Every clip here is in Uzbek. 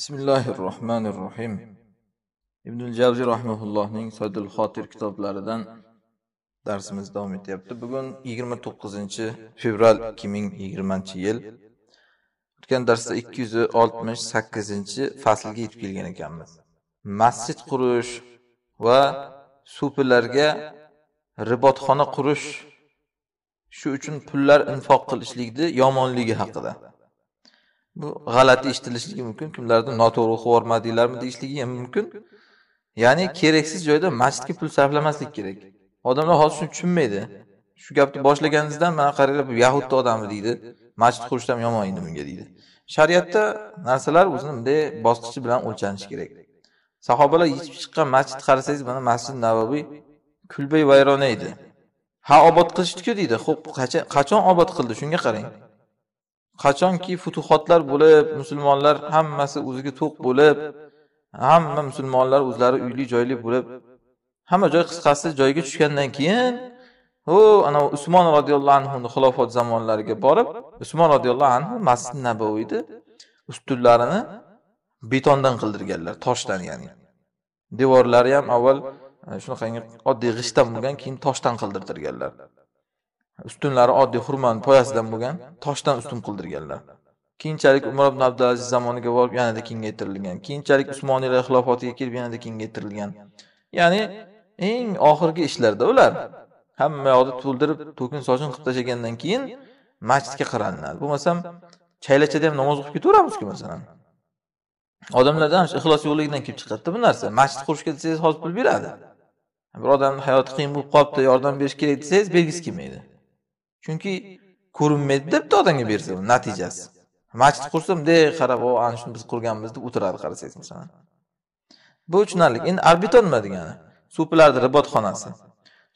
bismillahi rohmanir rohim ibnul javziy rahmaullohning sodil xotir kitoblaridan darsimiz davom etyapti bugun yigirma to'qqizinchi fevral ikki ming yigirmanchi yil o'tgan darsda ikki yuz oltmish sakkizinchi faslga yetib kelgan ekanmiz masjid qurish va supilarga ribotxona qurish shu uchun pullar infoq qilishlikni yomonligi haqida bu g'alati eshitilishligi mumkin kimlardir noto'g'ri o'qib yubormadinglarmi deyishligi ham mumkin ya'ni keraksiz joyda masjidga pul sarflamaslik kerak odamlar hozir shuni tushunmaydi shu gapni boshlaganingizdan mana qaranglar bu yahudni odami deydi masjid qurish ham yomon endi bunga deydi shariatda narsalar o'zini bunday bosqichi bilan o'lchanishi kerak sahobalar yechib chiqqan masjidni qarasangiz mana masjid navaviy kulbay vayrona edi ha obod qilishdiku deydi ho'p qachon obod qildi shunga qarang qachonki futuhotlar bo'lib musulmonlar hammasi o'ziga to'q bo'lib hamma musulmonlar o'zlari uyli joyli bo'lib hamma joy qisqasi joyiga tushgandan keyin u ana usmon roziyallohu anhuni xilofat zamonlariga borib usmon roziyallohu anhu masjid nabaviyni ustunlarini betondan qildirganlar toshdan ya'ni devorlari ham avval e, shunaqangi oddiy g'ishtdan bo'lgan keyin toshdan qildirtirganlar ustunlari oddiy xurmoni poyasidan bo'lgan toshdan ustun qildirganlar keyinchalik umar ibn abdulaziz zamoniga borib yanada kengaytirilgan keyinchalik usmoniylar xilofatiga kelib yanada kengaytirilgan ya'ni eng oxirgi ishlarda ular hamma yoqni to'ldirib to'kin sochin qilib tashlagandan keyin masjidga qaralinadi bo'lmasam chaylachada ham namoz o'qib ketaveramizku masalan odamlarda shu ixlos yo'qligidan kelib chiqadida bu narsa masjid qurishga desangiz hozir pul beradi bir odamni hayoti qiyin bo'lib qolibdi yordam berish kerak desangiz bergisi kelmaydi chunki ko'rinmaydi deb odamga bersa natijasi masjid qursa bunday qarab ana shuni biz qurganmiz deb o'tiradi qarasangiz masalan bu tushunarli endi arbiton nima degani supilarni ribotxonasi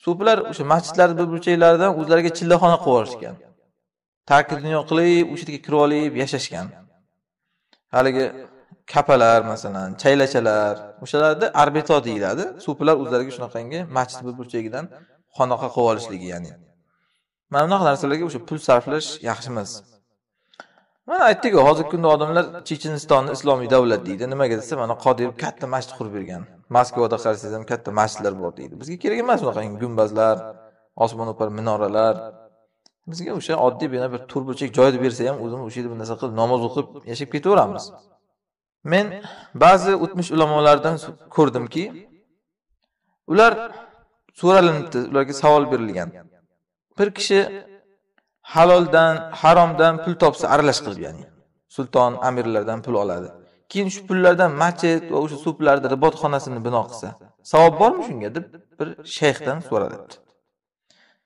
supilar o'sha masjidlarni bir burchaklaridan o'zlariga chillaxona qilib yuborishgan tarki dunyo qilib o'sha yerga kirib olib yashashgan haligi kapalar masalan chaylachalar o'shalarni arbito deyiladi supilar o'zlariga shunaqangi masjid bir burchagidan xonaqa qilib olishligi ya'ni mana bunaqa narsalarga o'sha pul sarflash yaxshi emas mana aytdik hozirgi kunda odamlar chechenistonni islomiy davlat deydi nimaga desa mana qodirov katta masjid qurib bergan moskvada qarasangiz ham katta masjidlar bor deydi bizga kerak emas unaqa gumbazlar osmono'par minoralar bizga o'sha oddiy bina bir to'rt burchak joyni bersa ham o'zimiz o'sha yerda bir narsa qilib namoz o'qib yashab ketaveramiz men ba'zi o'tmish ulamolardan ko'rdimki ular so'ralinibdi ularga savol berilgan bir kishi haloldan haromdan pul topsa aralash qilib ya'ni sulton amirlardan pul oladi keyin shu pullardan masjid va o'sha suv ribotxonasini bino qilsa savob bormi shunga deb bir shayxdan so'ralibdi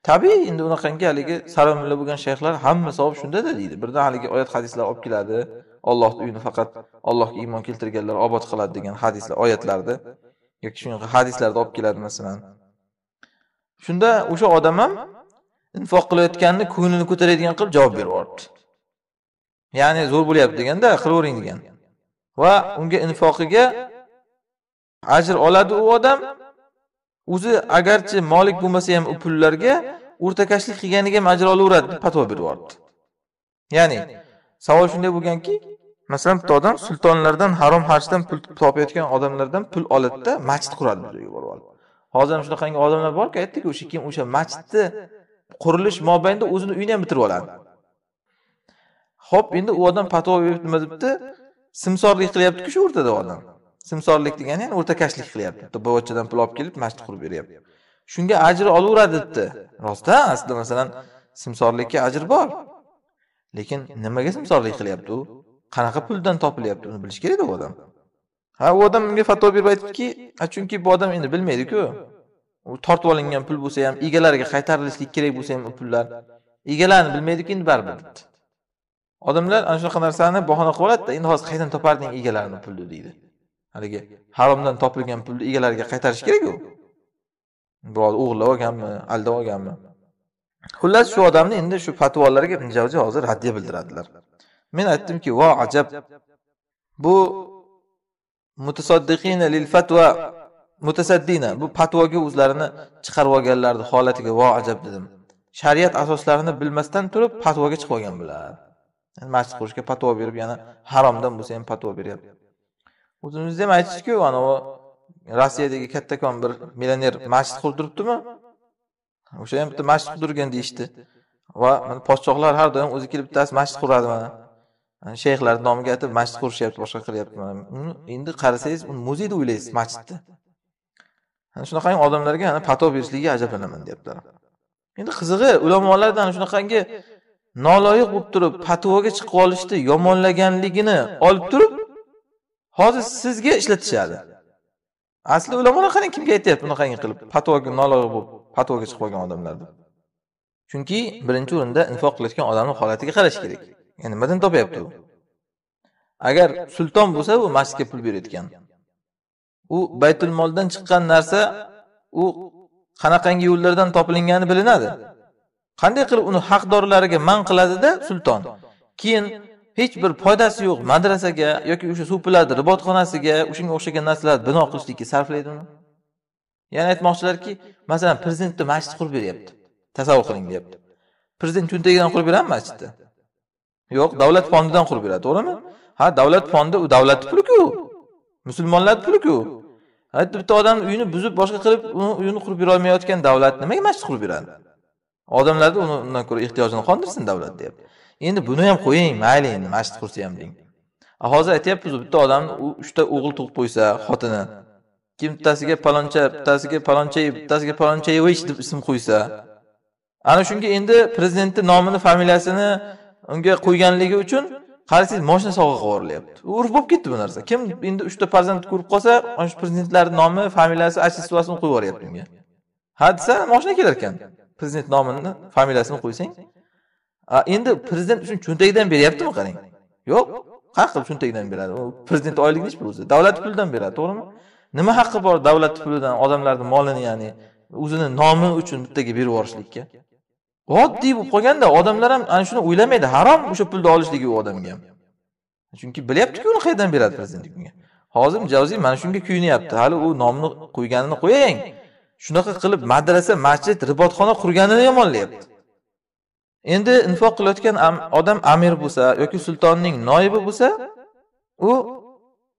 tabiiy endi unaqangi haligi saromilla bo'lgan shayxlar hamma savob shundada deydi birdan haligi oyat hadislar olib keladi ollohni uyini faqat allohga iymon keltirganlar obod qiladi degan hadislar oyatlarni yoki shunaqa hadislarda olib keladi masalan shunda o'sha odam ham infoq qilayotganini ko'nglini ko'taradigan qilib javob berib yuboribdi ya'ni zo'r bo'lyapti deganda qilavering degan va unga infoqiga ajr oladi u odam o'zi agarchi molik bo'lmasa ham u pullarga o'rtakashlik qilganiga ham ajr olaveradi deb fatvo berib yuboribdi ya'ni savol shunday bo'lganki masalan bitta odam sultonlardan harom harjdan pul topayotgan odamlardan pul oladida masjid quradi hozir ham shunaqangi odamlar borku aytdiku o'sha keyin o'sha masjidni qurilish mobaynida o'zini uyini ham bitirib oladi ho'p endi u odam patvo berib nima debdi simsorlik qilyaptiku shu o'rtada odam simsorlik degani ya'ni o'rtakashlik qilyapti bitta boyvachchadan pul olib kelib masjid qurib beryapti shunga ajr olaveradi debdi rostdan aslida masalan simsorlikka ajr bor lekin nimaga simsorlik qilyapti u qanaqa puldan topilyapti uni bilish kerakda u odam ha u odam unga fatvo berib aytibdiki chunki bu odam endi bilmaydiku tortib olingan pul bo'lsa ham egalariga qaytarilishi kerak bo'lsa ham u pullar egalarini bilmaydiku endi baribir odamlar ana shunaqa narsani bahona qilib oladida endi hozir qayerdan toparding egalarini pulni deydi haligi haromdan topilgan pulni egalariga qaytarish kerak-ku. birov o'g'irlab olganmi aldab olganmi xullas shu odamni endi shu fatvolarga ibn hozir raddiya bildiradilar men aytdimki vo ajab bu mutasaddiqina lil fatva mutasaddina bu patvoga o'zlarini chiqarib olganlarni holatiga vo ajab dedim shariat asoslarini bilmasdan turib patvoga chiqib olgan bular masjid qurishga patvo berib yana haromdan bo'lsa ham patvo beryapti o'zimizda ham aytishdiku anavi rossiyadagi kattakon bir millioner masjid qurdiribdimi o'sha ham bitta masjid qurdirgan deyishdi va podshohlar har doim o'zi kelib bittasi masjid quradi mana shayxlarni nomiga aytib masjid qurishyapti boshqa qilyapti mana endi qarasangiz uni muzey deb o'ylaysiz masjidni ana shunaqangi odamlarga ana pato berishligiga ajablanaman deyaptilar endi qizig'i ulamolardan shunaqangi noloyiq bo'lib turib patvoga chiqib olishni yomonlaganligini olib turib hozir sizga ishlatishadi asli ulamolar qarang kimga aytyapti bunaqangi qilib patvoga noloyiq bo'lib patvoga chiqib qolgan odamlarni chunki birinchi o'rinda infoq qilayotgan odamni holatiga qarash kerak yani nimadan topyapti u agar sulton bo'lsa u masjidga pul berayotgan u baytul moldan chiqqan narsa u qanaqangi yo'llardan topilingani bilinadi qanday qilib uni haqdorlariga man qiladida sulton keyin hech bir foydasi yo'q madrasaga yoki o'sha suv ribotxonasiga o'shanga o'xshagan narsalarni bino qilishlikka sarflaydimi yana aytmoqchilarki masalan prezidentni masjid qurib beryapti tasavvur qiling deyapti prezident cho'ntagidan qurib beradimi masjidni yo'q davlat fondidan qurib beradi to'g'rimi ha davlat fondi u davlatni puliku musulmonlar puli-ku hatto bitta odam uyini buzib boshqa qilib uni uyini qurib yura olmayotgan davlat nimaga masjid qurib yuradi odamlarni undan ko'ra ehtiyojini qondirsin davlat deyapti endi buni ham qo'ying mayli endi masjid qursa ham deng hozir aytyapmiz bitta odam uchta o'g'il tug'ib qo'ysa xotini kim bittasiga paloncha bittasiga paloncha bittasiga palonchayevich deb ism qo'ysa ana shunga endi prezidentni nomini familiyasini unga qo'yganligi uchun qarasangiz moshina qilib yuborilyapti urf bo'lib ketdi bu narsa kim endi uchta farzand ko'rib qolsa mana shu prezidentlarni nomi familiyasi отчествосini qo'yib yuboryapti unga ha desa moshina kelar ekan prezident nomini familiyasini qo'ysang endi prezident uchun cho'ntagidan beryaptimi qarang yo'q qanaqa qilib cho'ntagidan beradi u prezident oyligi nechi o'zi davlat pulidan beradi to'g'rimi nima haqqi bor davlat pulidan odamlarni molini ya'ni o'zini nomi uchun bittaga berib yuborishlikka oddiy bo'lib qolganda odamlar ham ana shuni o'ylamaydi harom o'sha pulni olishligi u odamga ham chunki bilyaptiku uni qayerdan beradi prezident unga hozir javziy mana shunga kuyunyapti hali u nomni qo'yganini qo'yang shunaqa qilib madrasa masjid ribotxona qurganini yomonlayapti endi infoq qilayotgan odam amir bo'lsa yoki sultonning noibi bo'lsa u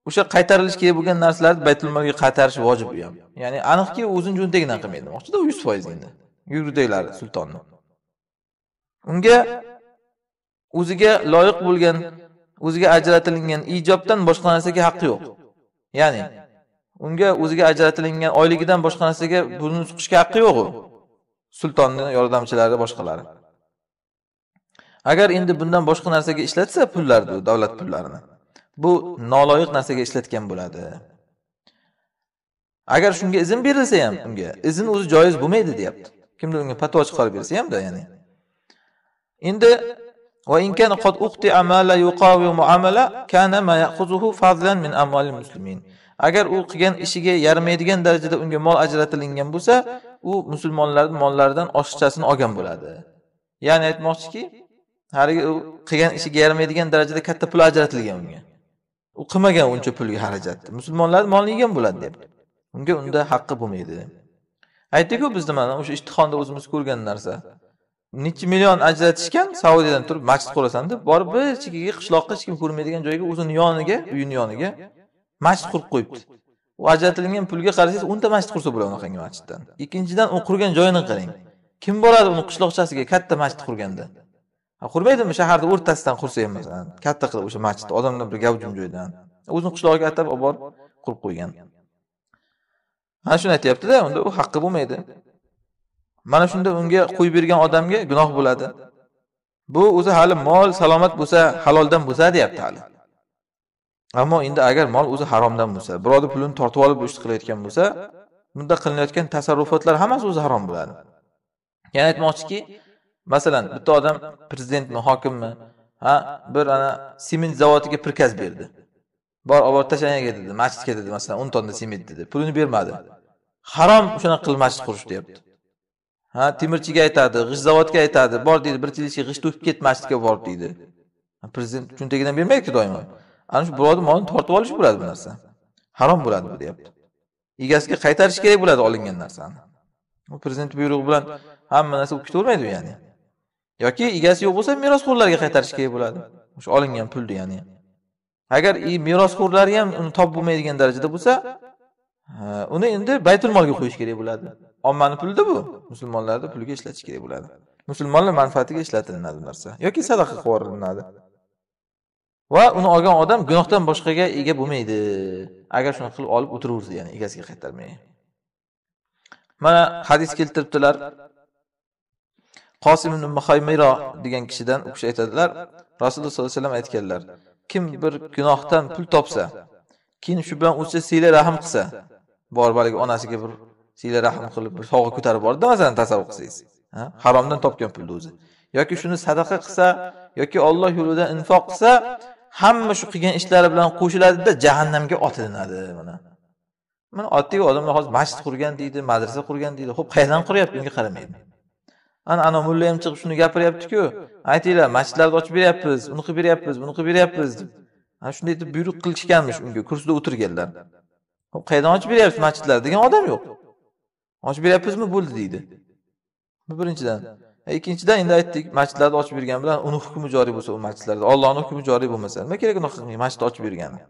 o'sha qaytarilishi kerak bo'lgan narsalarni baytulmolga qaytarish vojib u ham ya'ni aniqki o'zini cho'ntagidan qilmaydi demoqchida yuz foiz endi yugurdagilari sultonni unga o'ziga loyiq bo'lgan o'ziga ajratilingan ijobdan boshqa narsaga haqqi yo'q ya'ni unga o'ziga ajratilingan oyligidan boshqa narsaga burni suqishga haqqi yo'q u sultonni yordamchilari boshqalari agar endi bundan boshqa narsaga ishlatsa pullarni davlat pullarini bu noloyiq narsaga ishlatgan bo'ladi agar shunga izn berilsa ham unga izn o'zi joiz bo'lmaydi deyapti kimdir unga fatvo chiqarib bersa hamda ya'ni endi va in kana uqti amala kana ma min muslimin agar u qilgan ishiga yaramaydigan darajada unga mol ajratilingan bo'lsa u musulmonlarning mollaridan oshiqchasini olgan bo'ladi ya'ni aytmoqchiki haligi u qilgan ishiga yaramaydigan darajada katta pul ajratilgan unga u qilmagan uncha pulga xarajatni musulmonlarni molini yegan bo'ladi deyapti unga unda haqqi bo'lmaydi aytdiku bizni mana o'sha ishtihonda o'zimiz ko'rgan narsa nechi million ajratishgan saudiyadan turib masjid qurasan deb borib bir chekkaga qishloqqa hech kim ko'rmaydigan joyga o'zini yoniga uyini yoniga masjid qurib qo'yibdi u ajratilgan pulga qarasangiz o'nta masjid qursa bo'ladi unaqangi masjiddan ikkinchidan u qurgan joyini qarang kim boradi uni qishloqchasiga katta masjid qurganda qurmaydimi shaharni o'rtasidan qursa ham masalan katta qilib o'sha masjidni odamlar bir gavjum joydan o'zini qishlog'iga atab olib borib qurib qo'ygan ana shuni aytyaptida unda u haqqi bo'lmaydi mana shunda unga qo'yib bergan odamga gunoh bo'ladi bu o'zi hali mol salomat bo'lsa haloldan bo'lsa deyapti hali ammo endi agar mol o'zi haromdan bo'lsa birovni pulini tortib olib ish qilayotgan bo'lsa bunda qilinayotgan tasarrufotlar hammasi o'zi harom bo'ladi ya'ni aytmoqchiki masalan bitta odam prezidentmi hokimmi ha bir ana sement zavodiga prikaz berdi bor olib borib tashlanglar dedi masjidga dedi masalan o'n tonna sement dedi pulini bermadi harom shunaqa qilib masjid qurish deyapti ha temirchiga aytadi g'isht zavodga aytadi bor deydi bir tiyincha g'isht to'kib ket masjidga bor deydi prezident cho'ntagidan bermaydiku doimo ana shu birovni molini tortib olish bo'ladi bu narsa harom bo'ladi bu deyapti egasiga qaytarish kerak bo'ladi olingan narsani u prezident buyrug'i bilan hamma narsa ketavermaydi ya'ni yoki egasi yo'q bo'lsa merosxo'rlarga qaytarish kerak bo'ladi o'sha olingan pulni ya'ni agar merosxo'rlari ham uni topib bo'lmaydigan darajada bo'lsa uni endi baytul molga qo'yish kerak bo'ladi ommani pulida bu musulmonlarni pulga ishlatish kerak bo'ladi musulmonlar manfaatiga ishlatilinadi narsa yoki sadaqa qilib yuboriladi va uni olgan odam gunohdan boshqaga ega bo'lmaydi agar shuni qilib olib o'tiraversa ya'ni egasiga qaytarmay mana hadis keltiribdilar qosim ibn muhaymiro degan kishidan u kishi aytadilar rasululloh sollallohu alayhi vasallam aytganlar kim bir gunohdan pul topsa keyin shu bilan o'sha siyla rahm qilsa borib haligi onasiga bir sizlar rahm qilib sovg'a ko'tarib bordi masalan tasavvur qilsangiz haromdan topgan pulni o'zi yoki shuni sadaqa qilsa yoki Alloh yo'lida infoq qilsa hamma shu qilgan ishlari bilan qo'shiladida jahannamga otilinadi mana mana oddiy odamlar hozir masjid qurgan deydi madrasa qurgan deydi Xo'p, qayerdan quryapti unga qaramaydi ana ana mulla ham chiqib shuni gapiryaptiku ku aytinglar masjidlarni ochib beryapmiz uni qilib beryapmiz buni qilib beryapmiz deb ana shunday deb buyruq qilishganmish unga kursida o'tirganlar Xo'p, qayerdan ochib beryapsiz masjidlarni degan odam yo'q ochib beryapmizmi bo'ldi deydi birinchidan e, ikkinchidan endi aytdik masjidlarni ochib bergan bilan uni hukmi joriy bo'lsa u masjidlarda ollohni hukmi joriy bo'lmasa nima kerak unaqa masjidni ochib bergani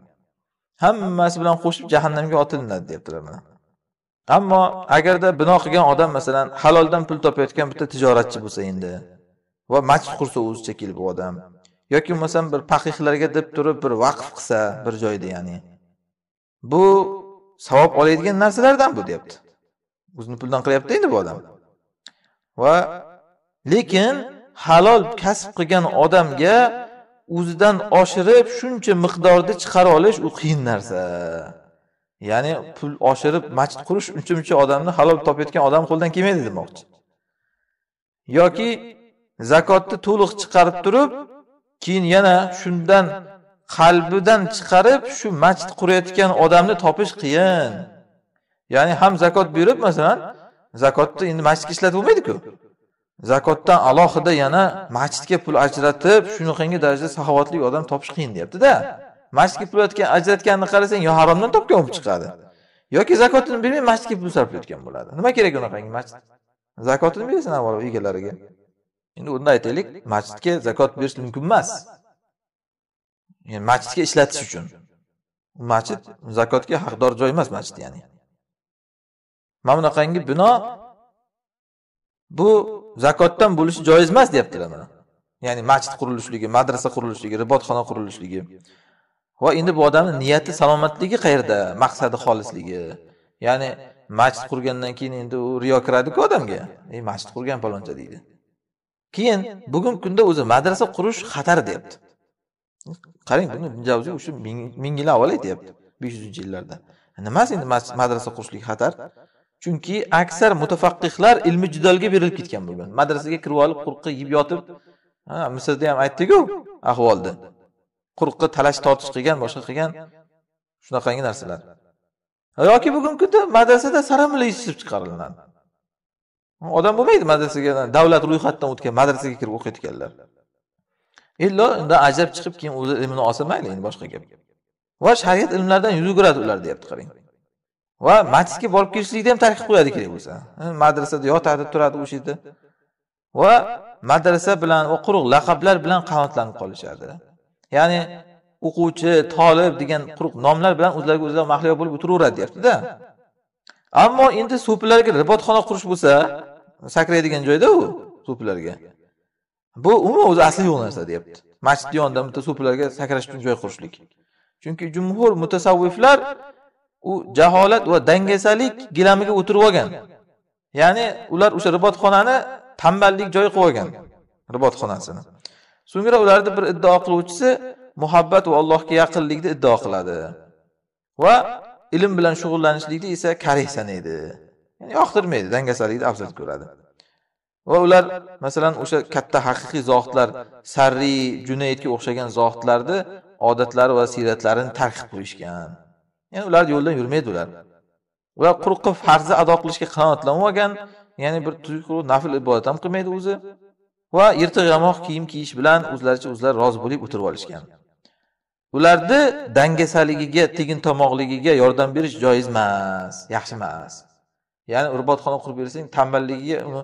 hammasi bilan qo'shib jahannamga otilinadi deyaptilar mana ammo agarda bino qilgan odam masalan haloldan pul topayotgan bitta tijoratchi bo'lsa endi va masjid qursa o'zicha kelib u odam yoki bo'lmasam bir paqihlarga deb turib bir vaqf qilsa bir joyda ya'ni bu savob oladigan narsalardan bu deyapti o'zini pulidan qilyapti endi bu odam va lekin halol kasb qilgan odamga o'zidan oshirib shuncha miqdorda chiqara olish u qiyin narsa ya'ni pul oshirib masjid qurish uncha muncha odamni halol topayotgan odam qo'lidan kelmaydi demoqchi yoki zakotni to'liq chiqarib turib keyin yana shundan qalbidan chiqarib shu masjid qurayotgan odamni topish qiyin ya'ni ham zakot berib masalan zakotni endi masjidga ishlatib bo'lmaydiku zakotdan alohida yana masjidga pul ajratib shunaqangi darajada saxovatli odam topish qiyin deyaptida masjidga pul ajratganini qarasang yo haromdan topgan bo'lib chiqadi yoki zakotini bermay masjidga pul sarflayotgan bo'ladi nima kerak unaqangi masjid zakotini berasan avvalo egalariga endi unda aytaylik masjidga zakot berish mumkin emas yani masjidga ishlatish uchun masjid zakotga haqdor joy emas masjid ya'ni mana bunaqangi bino bu zakotdan bo'lishi joiz emas deyaptilar mana ya'ni masjid qurilishligi madrasa qurilishligi ribotxona qurilishligi va endi bu odamni niyati salomatligi qayerda maqsadi xolisligi ya'ni masjid qurgandan keyin endi u riyo kiradiku odamga ey masjid qurgan paloncha deydi keyin bugungi kunda o'zi madrasa qurish xatar deyapti qarang buni javzi o'sha ming yil avval aytyapti besh yuzinchi yillarda nimasi endi madrasa qurishlik xatar chunki aksar mutafaqqihlar ilmi jidolga berilib ketgan bo'lgan madrasaga kirib olib qurqqa yeb yotib misrda ham aytdiku ahvolni qurqqa talash tortish qilgan boshqa qilgan shunaqangi narsalar yoki bugungi kunda madrasada saramila yetishtirib chiqariladi odam bo'lmaydi madrasaga davlat ro'yxatidan o'tgan madrasaga kirib o'qiyotganlar illo unda ajrab chiqib keyin o'zi ilmini olsa mayli endi boshqa gap va shariat ilmlaridan yuz o'giradi ular deyapti qarang va masjidga borib kelishlikni ham targ'ib qo'yadi kerak bo'lsa madrasada yotadi turadi o'sha yerda va madrasa bilan va quruq laqablar bilan qanotlanib qolishadi ya'ni o'quvchi tolib degan quruq nomlar bilan o'zlariga o'zlari mahliyo bo'lib o'tiraveradi deyaptida ammo endi so'pilarga ribotxona qurish bo'lsa sakraydigan joyda u so'pilarga bu umuman o'zi asli yo'q narsa deyapti masjidni yonidan bitta so'pilarga sakrash uchun joy qurishlik chunki jumhur mutasavviflar u jaholat va dangasalik gilamiga o'tirib olgan ya'ni ular o'sha ribotxonani tanballik joyi qilib olgan ribotxonasini so'ngra ularni bir iddao qiluvchisi muhabbat va allohga yaqinlikni iddao qiladi va ilm bilan shug'ullanishlikni esa karih sanaydi ya'ni yoqtirmaydi dangasalikni afzal ko'radi va ular masalan o'sha katta haqiqiy zohidlar sarriy junaydga o'xshagan zohidlarni odatlari va siyratlarini tark qilib qo'yishgan ya'ni ular yo'ldan yurmaydi ular ular quruq qilib farzni ado qilishga qanoatlanmagan ya'ni bir tuyqu nafl ibodat ham qilmaydi o'zi va yirtiq yamoq kiyim kiyish bilan o'zlaricha o'zlari rozi bo'lib o'tirib olishgan ularni dangasaligiga tegin tomoqligiga yordam berish joiz emas yaxshi emas ya'ni urbatxona qurib bersang tanballigiga uni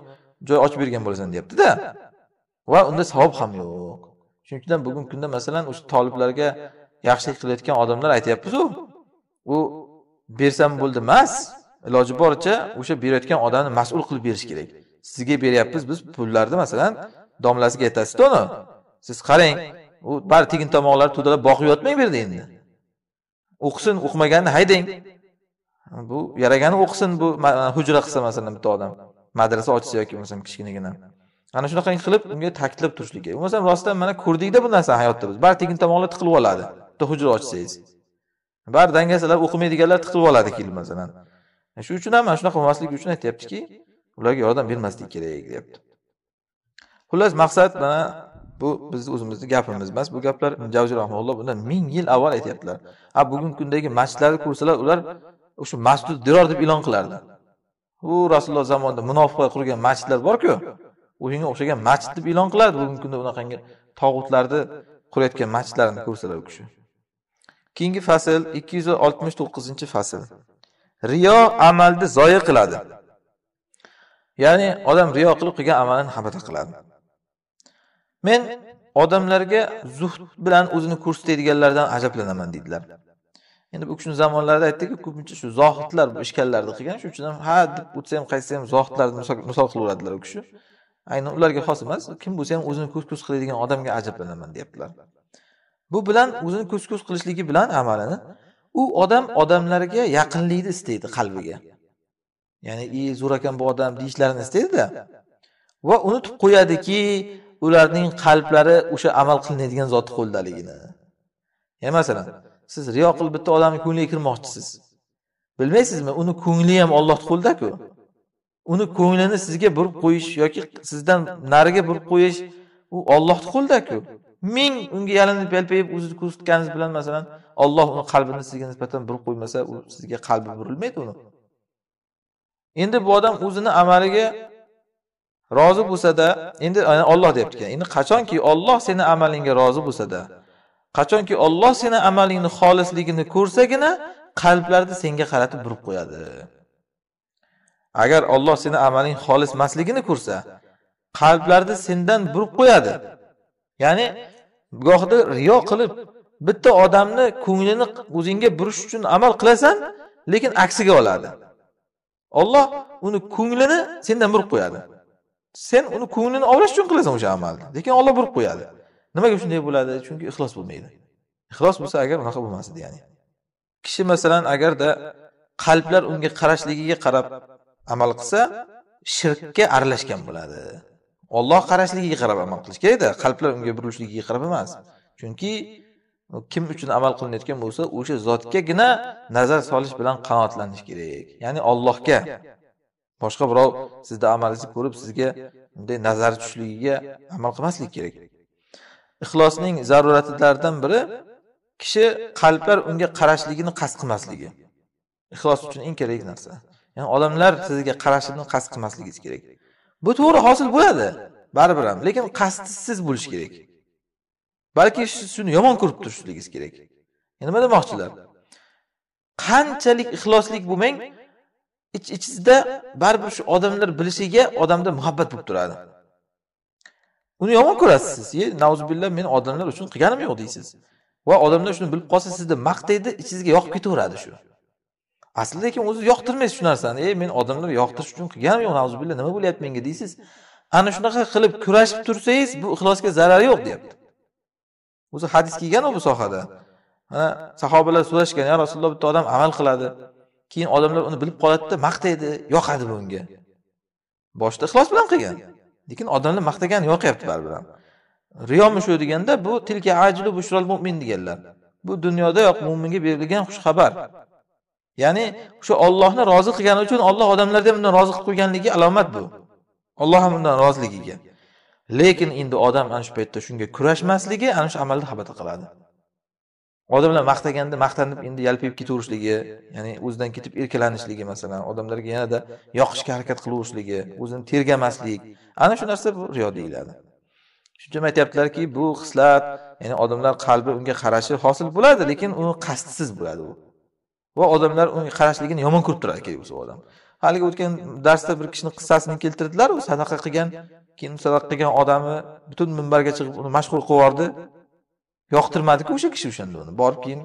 joy ochib bergan bo'lasan deyaptida va unda savob ham yo'q shuning uchun bugungi kunda masalan o'sha toliblarga yaxshilik qilayotgan odamlar aytyapmizu u bersam bo'ldi emas iloji boricha o'sha berayotgan odamni mas'ul qilib berish kerak sizga beryapmiz biz pullarni masalan domlasiga aytasizda uni siz qarang u bari tegin tomoqlar to'dalab boqib yotmang bu yerda endi o'qisin o'qimaganini haydang bu yaragani o'qisin bu hujra qilsa masalan bitta odam madrasa ochsa yoki bo'lmasam kichkinagina ana shunaqangi qilib unga ta'kidlab turishlik kerak bo'lmasam rostdan mana ko'rdikda bu narsani hayotda biz bari tegin tomoqlar tiqilib oladi bitta hujra ochsangiz bari dangasalar o'qimaydiganlar tiqib oladi keyin masalan shuning uchun ham mana shunaqa bo'lmasligi uchun aytyaptiki ularga yordam bermaslik kerak deyapti xullas maqsad mana bu bizni o'zimizni gapimiz emas bu gaplar javzi rahmulloh bundan ming yil avval aytyaptilar a bugungi kundagi masjidlarni ko'rsalar ular o'sha masjid diror deb e'lon qilardi u rasululloh zamonida munofiqlar qurgan masjidlar borku o'shanga o'xshagan masjid deb e'lon qilardi bugungi kunda unaqangi tog'utlarni qurayotgan masjidlarni ko'rsalar u kishi Keyingi fasl 269-fasl. Riyo amalni zoya qiladi. Ya'ni odam riyo qilib qilgan amalini xabata qiladi. Men odamlarga zuhd bilan o'zini ko'rsatadiganlardan ajablanaman deydilar. Endi bu kishini zamonlarida aytdiki, ko'pincha shu zohidlar bu ishkallarni qilgan, shuning uchun ham ha deb o'tsa ham qaysi ham zohidlarni misol qilaveradilar u kishi. Aynan ularga xos emas, kim bo'lsa ham o'zini ko'z ko'z qiladigan odamga ajablanaman deyaptilar. bu bilan o'zini ko'z ko'z qilishligi bilan amalini u odam odamlarga yaqinlikni istaydi qalbiga ya'ni i zo'r ekan bu odam deyishlarini istaydida va unutib qo'yadiki ularning qalblari o'sha amal qilinadigan zotni qo'lidaligini ya'ni masalan siz riyo qilib bitta odamni ko'ngliga kirmoqchisiz bilmaysizmi uni ko'ngli ham ollohni qo'lidaku uni ko'nglini sizga burib qo'yish yoki sizdan nariga burib qo'yish u ollohni qo'lidaku ming unga yalinib yalpayib o'zini ko'rsatganingiz bilan masalan olloh uni qalbini sizga nisbatan burib qo'ymasa u sizga qalbi burilmaydi uni endi bu odam o'zini amaliga rozi bo'lsada endi olloh deyapti endi qachonki olloh seni amalingga rozi bo'lsada qachonki olloh seni amalingni xolisligini ko'rsagina qalblarni senga qaratib burib qo'yadi agar olloh seni amaling xolis emasligini ko'rsa qalblarni sendan burib qo'yadi ya'ni gohida riyo qilib bitta odamni ko'nglini o'zingga burish uchun amal qilasan lekin aksiga oladi olloh uni ko'nglini sendan burib qo'yadi sen uni ko'nglini ovlash uchun qilasan o'sha amalni lekin olloh burib qo'yadi nimaga shunday bo'ladi chunki ixlos bo'lmaydi ixlos bo'lsa agar unaqa bo'lmas edi ya'ni kishi masalan agarda qalblar unga qarashligiga qarab amal qilsa shirkka aralashgan bo'ladi Alloh qarashligiga qarab amal qilish kerakda qalblar unga burilishligiga qarab emas chunki kim uchun amal qilinayotgan bo'lsa o'sha zotgagina nazar solish bilan qanoatlanish kerak ya'ni Allohga boshqa birov sizni amalingizni ko'rib sizga bunday nazar tushishligiga amal qilmaslik kerak ixlosning zaruratlaridan biri kishi qalblar unga qarashligini qasd qilmasligi ixlos uchun eng kerak narsa ya'ni odamlar sizga qarashini qasd qilmasligingiz kerak bu to'g'ri hosil bo'ladi baribir ham lekin qasdsiz bo'lishi kerak balki shuni yomon ko'rib turishligingiz kerak nima demoqchilar qanchalik ixloslik bo'lmang ich ichida baribir shu odamlar bilishiga odamda muhabbat bo'lib turadi uni yomon ko'rasiz siz nauzubillah men odamlar uchun qilganim yo'q deysiz va odamlar shuni bilib qolsa sizni maqtaydi ichingizga yoqib ketaveradi shu aslida lekin o'zi yoqtirmaysiz shu narsani ey men odamlar yoqtirish uchun qilganim yo'q nazubillah nima bo'lyapti menga deysiz ana shunaqa qilib kurashib tursangiz bu ixlosga zarar yo'q deyapti o'zi hadis kelganu bu sohada mana sahobalar so'rashgan ya rasululloh bitta odam amal qiladi keyin odamlar uni bilib qoladida maqtaydi yoqadi bunga boshida ixlos bilan qilgan lekin odamlar maqtagani yoqyapti baribir ham riyomi shu deganda bu tilka ajlu bushral mo'min deganlar bu dunyodayoq mo'minga berilgan xushxabar ya'ni o'sha Allohni rozi qilgani uchun Alloh odamlarni ham undan rozi qilib qo'yganligi alomat bu Alloh ham undan roziligiga lekin endi odam ana shu paytda shunga kurashmasligi ana shu amalni xabata qiladi odamlar maqtaganda maqtanib endi yalpayib ketaverishligi ya'ni o'zidan ketib erkalanishligi masalan odamlarga yanada yoqishga harakat qilaverishligi o'zini tergamaslik ana shu narsa bu riyo deyiladi shuning uchun aytyaptilarki bu hislat ya'ni odamlar qalbi unga qarashi hosil bo'ladi lekin u qasdsiz bo'ladi u va odamlar unga qarashligini yomon ko'rib turadi kerak bo'lsa odam haligi o'tgan darsda bir kishini qissasini keltirdilar u sadaqa qilgan keyin sadaqa qilgan odami butun minbarga chiqib uni mashhur qilib yubordi yoqtirmadiku o'sha kishi o'shanda uni borib keyin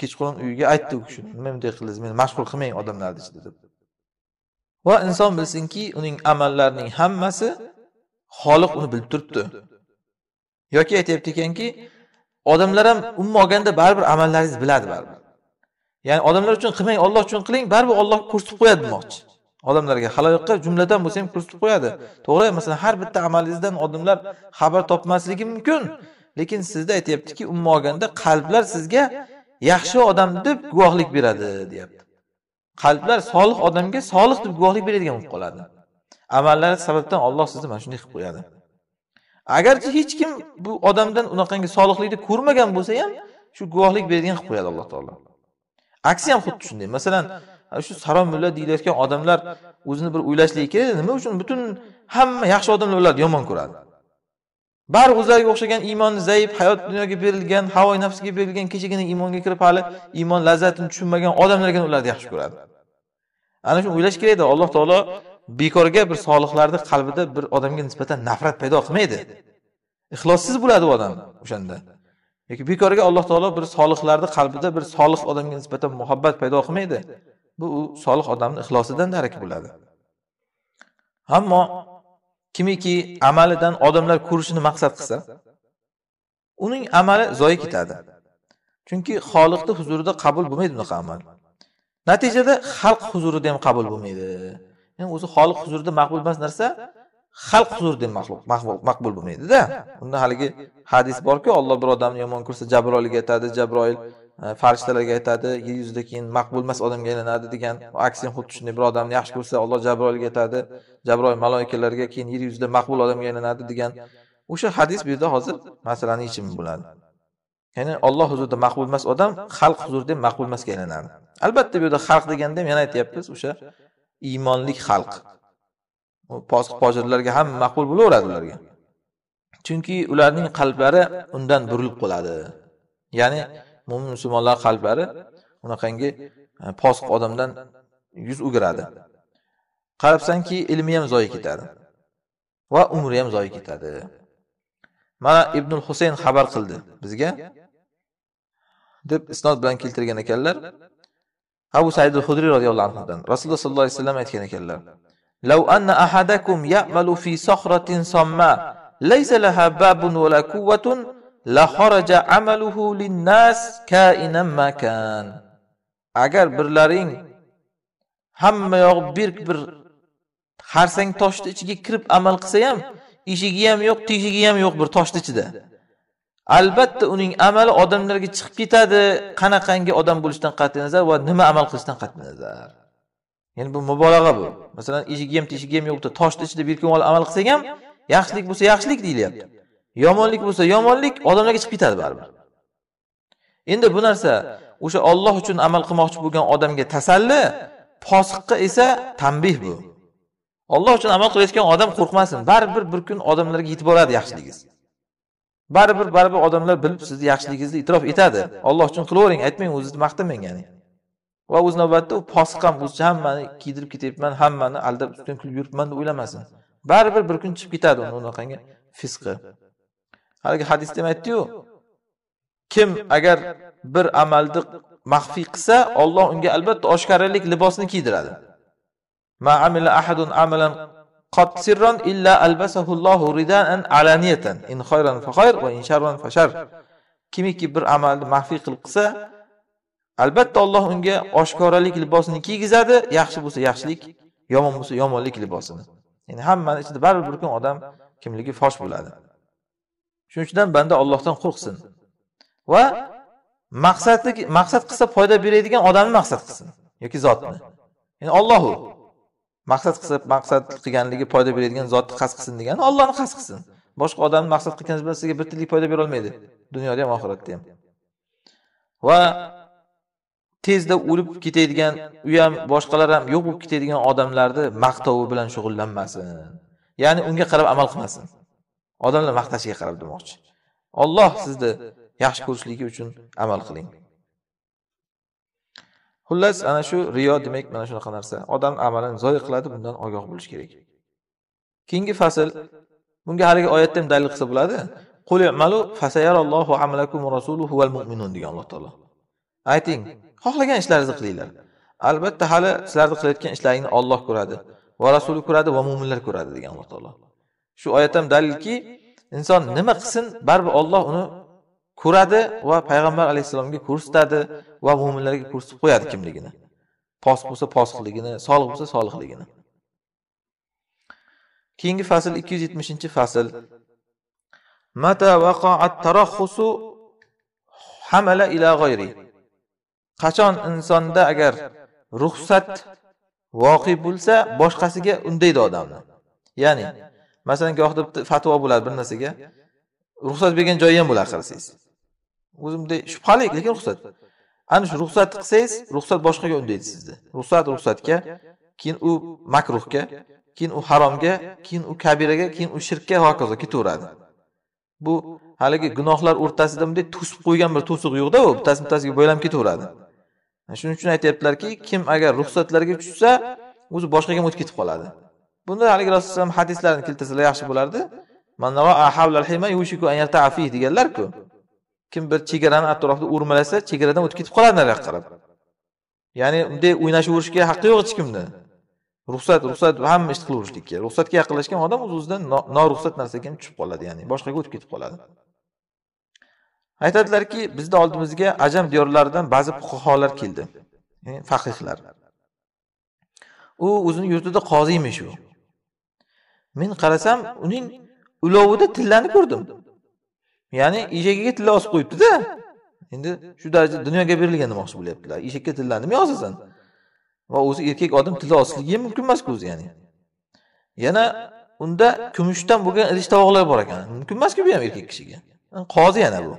kechqurun uyiga aytdi u kishi nima bunday qildingiz meni mashhur qilmang odamlarni ichida deb va inson bilsinki uning amallarining hammasi xoliq uni bilib turibdi yoki aytyapti ekanki odamlar ham umuman olganda baribir amallaringizni biladi baribir ya'ni odamlar uchun qilmang olloh uchun qiling baribir olloh ko'rsatib qo'yadi demoqchi odamlarga xaloyiqqa jumladan bo'lsa ham ko'rsatib qo'yadi to'g'ri masalan har bitta amalingizdan odamlar xabar topmasligi mumkin lekin sizda aytyaptiki umuman olganda qalblar sizga yaxshi odam deb guvohlik beradi deyapti qalblar solih odamga solih deb guvohlik beradigan bo'lib qoladi amallari sababdan olloh sizni mana shunday qilib qo'yadi agarchi hech kim bu odamdan unaqangi solihlikni ko'rmagan bo'lsa ham shu guvohlik beradigan qilib qo'yadi alloh taolo aksi ham xuddi shunday masalan shu saroy mulla deyilayotgan odamlar o'zini bir o'ylashligi kerak nima uchun butun hamma yaxshi odamlar ularni yomon ko'radi baribir o'zlariga o'xshagan iymoni zaif hayot dunyoga berilgan havo nafsga berilgan kechagina iymonga kirib hali iymon lazzatini tushunmagan odamlargina ularni yaxshi ko'radi ana shuni o'ylash kerakda alloh taolo bekorga bir solihlarni qalbida bir odamga nisbatan nafrat paydo qilmaydi ixlossiz bo'ladi u odam o'shanda yoki bekorga alloh taolo bir solihlarni qalbida bir solih odamga nisbatan muhabbat paydo qilmaydi bu u solih odamni ixlosidan darak bo'ladi ammo kimiki amalidan odamlar ko'rishini maqsad qilsa uning amali zoyi ketadi chunki xoliqni huzurida qabul bo'lmaydi bunaqa amal natijada xalq huzurida ham qabul bo'lmaydi ya'ni o'zi xoliq huzurida maqbul emas narsa xalq huzurida mahluq maqbul bo'lmaydida unda haligi hadis borku olloh bir odamni yomon ko'rsa jabroilga aytadi jabroil e, farishtalarga aytadi yer yuzida keyin maqbul emas odamga aylanadi degan aksi xuddi shunday bir odamni yaxshi ko'rsa olloh jabroilga aytadi jabroil maloikalarga keyin yer yuzida maqbul odamga aylanadi degan o'sha hadis bu yerda hozir masalani yechimi bo'ladi ya'ni olloh huzurida maqbul emas odam xalq huzurida maqbul emasga aylanadi albatta bu yerda xalq deganda ham yana aytyapmiz o'sha iymonlik xalq posiq pojirlarga ham maqbul bo'laveradi ularga chunki ularning qalblari undan burilib qoladi ya'ni mo'min musulmonlar qalblari unaqangi e, posiq odamdan yuz o'giradi qarabsanki ilmi ham zoyi ketadi va umri ham zoyi ketadi mana ibnul husayn xabar qildi bizga deb isnod bilan keltirgan ekanlar abu said hudriy roziyallohu anhudan rasululloh sollallohu alayhi vasallam aytgan ekanlar لو أن أحدكم يعمل في صخرة صماء ليس لها باب ولا قوة لخرج عمله للناس كائنا ما كان agar birlaring hamma yog'i berk bir xarsang toshni ichiga kirib amal qilsa ham eshigi ham yo'q teshigi ham yo'q bir toshni ichida albatta uning amali odamlarga chiqib ketadi qanaqangi odam bo'lishidan qat'iy nazar va nima amal qilishdan qat'iy nazar ya'ni bu mubolag'a bu masalan eshik ham teshigi ham yo'qda toshni ichida bir kun olib amal qilsak ham yaxshilik bo'lsa yaxshilik deyilyapti yomonlik bo'lsa yomonlik odamlarga chiqib ketadi baribir endi bu narsa o'sha olloh uchun amal qilmoqchi bo'lgan odamga tasalli posiqqa esa tanbeh bu olloh uchun amal qilayotgan odam qo'rqmasin baribir bir kun odamlarga yetib boradi yaxshiligingiz baribir baribir odamlar bilib sizni yaxshiligingizni itrof etadi olloh uchun qilavering aytmang o'zingizni maqtamang ya'ni va o'z navbatida u posiq ham o'zicha hammani kiydirib ketyapman hammani aldab ustidan kulib yuribman deb o'ylamasin baribir bir kun chiqib ketadi uni unaqangi fisqi haligi hadisda ham aytdiyu kim agar bir amalni maxfiy qilsa olloh unga albatta oshkoralik libosini kiydiradi ahadun amalan qat sirron illa albasahullohu alaniyatan in fa khayr va in fa shar kimiki bir amalni maxfiy qilib qilsa albatta Alloh unga oshkoralik libosini kiygizadi yaxshi bo'lsa yaxshilik yomon bo'lsa yomonlik libosini ya'ni hammani ichida baribir bir kun odam kimligi fosh bo'ladi shuning uchun ham banda Allohdan qo'rqsin va maqsadni maqsad qilsa foyda beradigan odamni maqsad qilsin yoki zotni ya'ni ollohu maqsad qilsa maqsad qilganligi foyda beradigan zotni qasd qilsin degani Allohni qasd qilsin boshqa odamni maqsad qilganingiz bilan sizga bir tillik foyda bera olmaydi dunyoda ham oxiratda ham va tezda o'lib ketadigan u ham boshqalar ham yo'q bo'lib ketadigan odamlarni maqtovi bilan shug'ullanmasin ya'ni unga qarab amal qilmasin odamlar maqtashiga qarab demoqchi olloh sizni yaxshi ko'rishligi uchun amal qiling xullas ana shu riyo demak mana shunaqa narsa odam amalini zoya qiladi bundan ogoh bo'lish kerak keyingi fasl bunga haligi oyatda ham dalil qilsa bo'ladi fasayarallohu amalakum rasuluhu mu'minun degan alloh taolo ayting xohlagan ishlaringizni qilinglar albatta hali sizlarni qilayotgan ishlaringni olloh ko'radi va rasuli ko'radi va mo'minlar ko'radi degan alloh taolo shu oyat ham dalilki inson nima qilsin baribir olloh uni ko'radi va payg'ambar alayhissalomga ko'rsatadi va mo'minlarga ko'rsatib qo'yadi kimligini posiq bo'lsa posqligini solih bo'lsa solihligini keyingi fasl 270 fasl mata vaqa'at tarahhusu hamala ila g'ayri qachon insonda agar ruxsat voqi bo'lsa boshqasiga undaydi odamni ya'ni masalan gohida fatvo bo'ladi bir narsaga ruxsat bergan joyi ham bo'ladi qarasangiz o'zi bunday shubhali lekin ruxsat ana shu ruxsat qilsangiz ruxsat boshqaga undaydi sizni ruxsat ruxsatga keyin u makruhga keyin u haromga keyin u kabiraga keyin u shirkka va hokazo ketaveradi bu haligi gunohlar o'rtasida bunday to'sib qo'ygan bir to'siq yo'qda u bittasi bittasiga bo'ylanib ketaveradi shuning uchun aytyaptilarki kim agar ruxsatlarga tushsa o'zi boshqaga o'tib ketib qoladi bunda haligi rasululloh hadislarni keltirsalar yaxshi bo'lardi deganlarku kim bir chegarani atrofida o'rmalasa chegaradan o'tib ketib qoladi nariga qarab ya'ni bunday o'ynashib haqqi yo'q hech kimni ruxsat ruxsat hamma ishni qilaverishlikka ruxsatga yaqinlashgan odam o'z o'zidan noruxsat narsaga tushib qoladi ya'ni boshqaga o'tib ketib qoladi aytadilarki bizni oldimizga ajam diyorlaridan ba'zi fuqarolar keldi faqihlar u o'zini yurtida qozi emish u men qarasam uning ulovida tillani ko'rdim ya'ni eshagiga tilla osib qo'yibdida endi shu darajada dunyoga berilgan demoqchi bo'lyaptilar eshakka tilla nima yozasan va o'zi erkak odam tilla osiligi mumkin emasku o'zi ya'ni yana unda kumushdan bo'lgan idish tovoqlar bor ekan mumkin emasku bu ham erkak kishiga qozi yana bu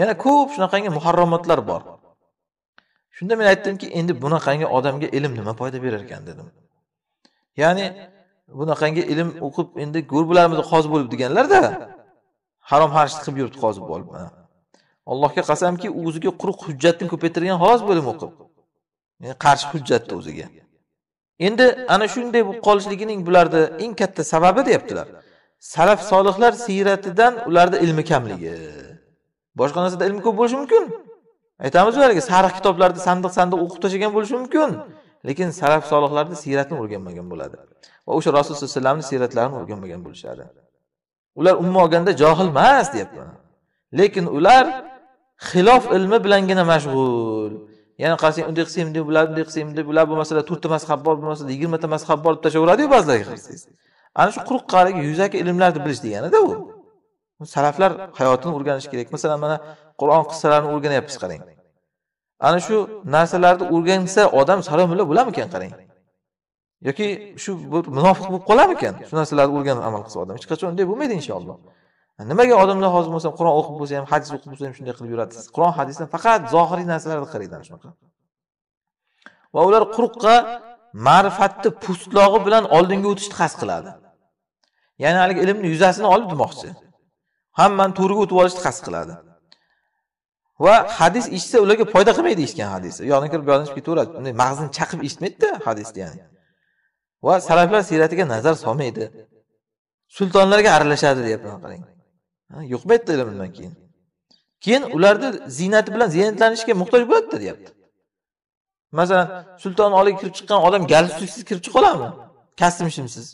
yana ko'p shunaqangi muharromatlar bor shunda men aytdimki endi bunaqangi odamga ilm nima foyda berar ekan dedim ya'ni bunaqangi ilm o'qib endi bo'larmidi qozi bo'lib deganlarda harom harishni qilib yuribdi qozi bo'lib allohga qasamki o'ziga quruq hujjatni ko'paytirgan xolos bo'lim o'qib yani qarshi hujjatni o'ziga endi ana shunday bo'lib qolishligining bularni eng katta sababi deyaptilar salaf solihlar siyratidan ularda ilmi kamligi boshqa narsada ilm ko'p bo'lishi mumkin aytamiz ularga sariq kitoblarni sandiq sandiq o'qib tashlagan bo'lishi mumkin lekin salaf solihlarni siyratini o'rganmagan bo'ladi va o'sha rasul sallallohu alayhi vasallamni siyratlarini o'rganmagan bo'lishadi ular umuman olganda johil emas deyapman lekin ular xilof ilmi bilangina mashg'ul yana qarasang unday qilsang bunday bo'ladi bunday qilsang bunday bo'ladi bu to'rtta mazhab bor bu yigirmata mazhab bor deb tashlaveradiyu ba'zilarga qarasangiz ana shu quruq qarigi yuzaki ilmlarni bilish deganida u salaflar hayotini o'rganish kerak masalan mana qur'on qissalarini o'rganyapmiz qarang ana shu narsalarni o'rgansa odam salomilla bo'larmikan qarang yoki shu munofiq bo'lib qolarmikan shu narsalarni o'rganib amal qilsa odam hech qachon unday bo'lmaydi inshaalloh nimaga odamlar hozir bo'lsa qur'on o'qib bo'lsa ham hadis o'qib bo'lsa ham shunday qilib yuradi qur'on hadisdan faqat zohiriy narsalarni qaranglar shunaqa va ular quruqqa ma'rifatni pustlog'i bilan oldinga o'tishni qasd qiladi ya'ni haligi ilmni yuzasini olib demoqchi hamman to'riga o'tib olishni qasd qiladi va hadis eshitsa ularga foyda qilmaydi eshitgan hadis yoqdan kirib buyoqni chiqib ketaveradi bunday mag'zini chaqib eshitmaydida hadisni ya'ni va salaflar siyratiga nazar solmaydi sultonlarga aralashadi deyapman qarang yuqmaydi ilm undan keyin keyin ularni ziynati bilan ziynatlanishga muhtoj bo'ladida deyapti masalan sulton oldiga kirib chiqqan odam galstuksiz kirib chiqa oladimi kostyum shimsiz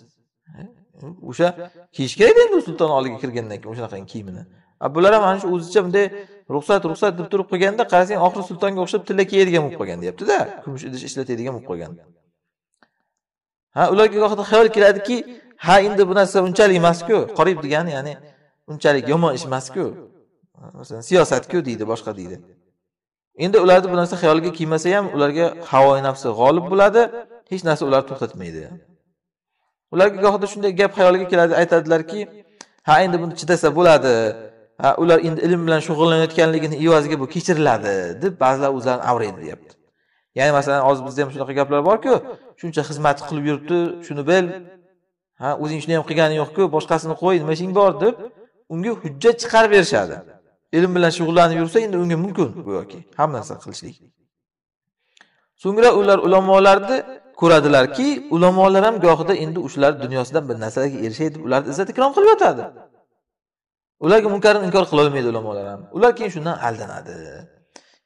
o'sha kiyish kerakda endi sulton oldiga kirgandan keyin o'shanaqangi kiyimini bular ham ana shu o'zicha bunday ruxsat ruxsat deb turib qolganda qarasang oxiri sultonga o'xshab tilla kiyadigan bo'lib qolgan deyaptida kumush idish ishlatadigan bo'lib qolgan ha ularga gohida xayol keladiki ha endi bu narsa unchalik emasku qorib degani ya'ni unchalik yomon ish emasku masalan siyosatku deydi boshqa deydi endi ularni bu narsa xayoliga kelmasa ham ularga havoi nafsi g'olib bo'ladi hech narsa ularni to'xtatmaydi ularga gohida shunday gap xayoliga keladi aytadilarki ha endi buni chidasa bo'ladi ha ular endi ilm bilan shug'ullanayotganligini evaziga bu kechiriladi deb ba'zilar o'zlarini avraydi deyapti ya'ni masalan hozir bizda ham shunaqa gaplar borku shuncha xizmat qilib yuribdi shuni bil ha o'zing shuni ham qilganing yo'qku boshqasini qo'y nima ishing bor deb unga hujjat chiqarib berishadi ilm bilan shug'ullanib yursa endi unga mumkin go'yoki hamma narsa qilishlik so'ngra ular ulamolarni ko'radilarki ulamolar ham gohida endi o'shalar dunyosidan bir narsalarga erishaydi deb ularni izzat ikrom qilib yotadi ularga munkarni inkor qilolmaydi ulamolar ham ular keyin shundan aldanadi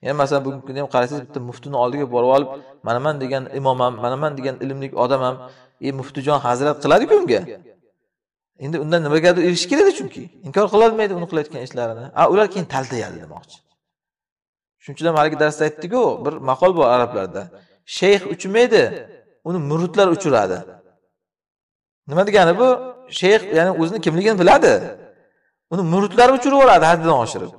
ya'ni masalan bugungi kunda ham qarasangiz bitta muftini oldiga borib olib manaman degan imom ham manaman degan ilmli odam ham e muftijon hazrat qiladiku unga endi undan nimagadir erishish keladi chunki inkor qilolmaydi uni qilayotgan ishlarini a ular keyin taltayadi demoqchi shuning uchun ham haligi darsda aytdiku bir maqol bor arablarda shayx uchmaydi uni muridlar uchiradi nima degani bu shayx ya'ni o'zini kimligini biladi uni muridlari uchirib yuboradi haddidan oshirib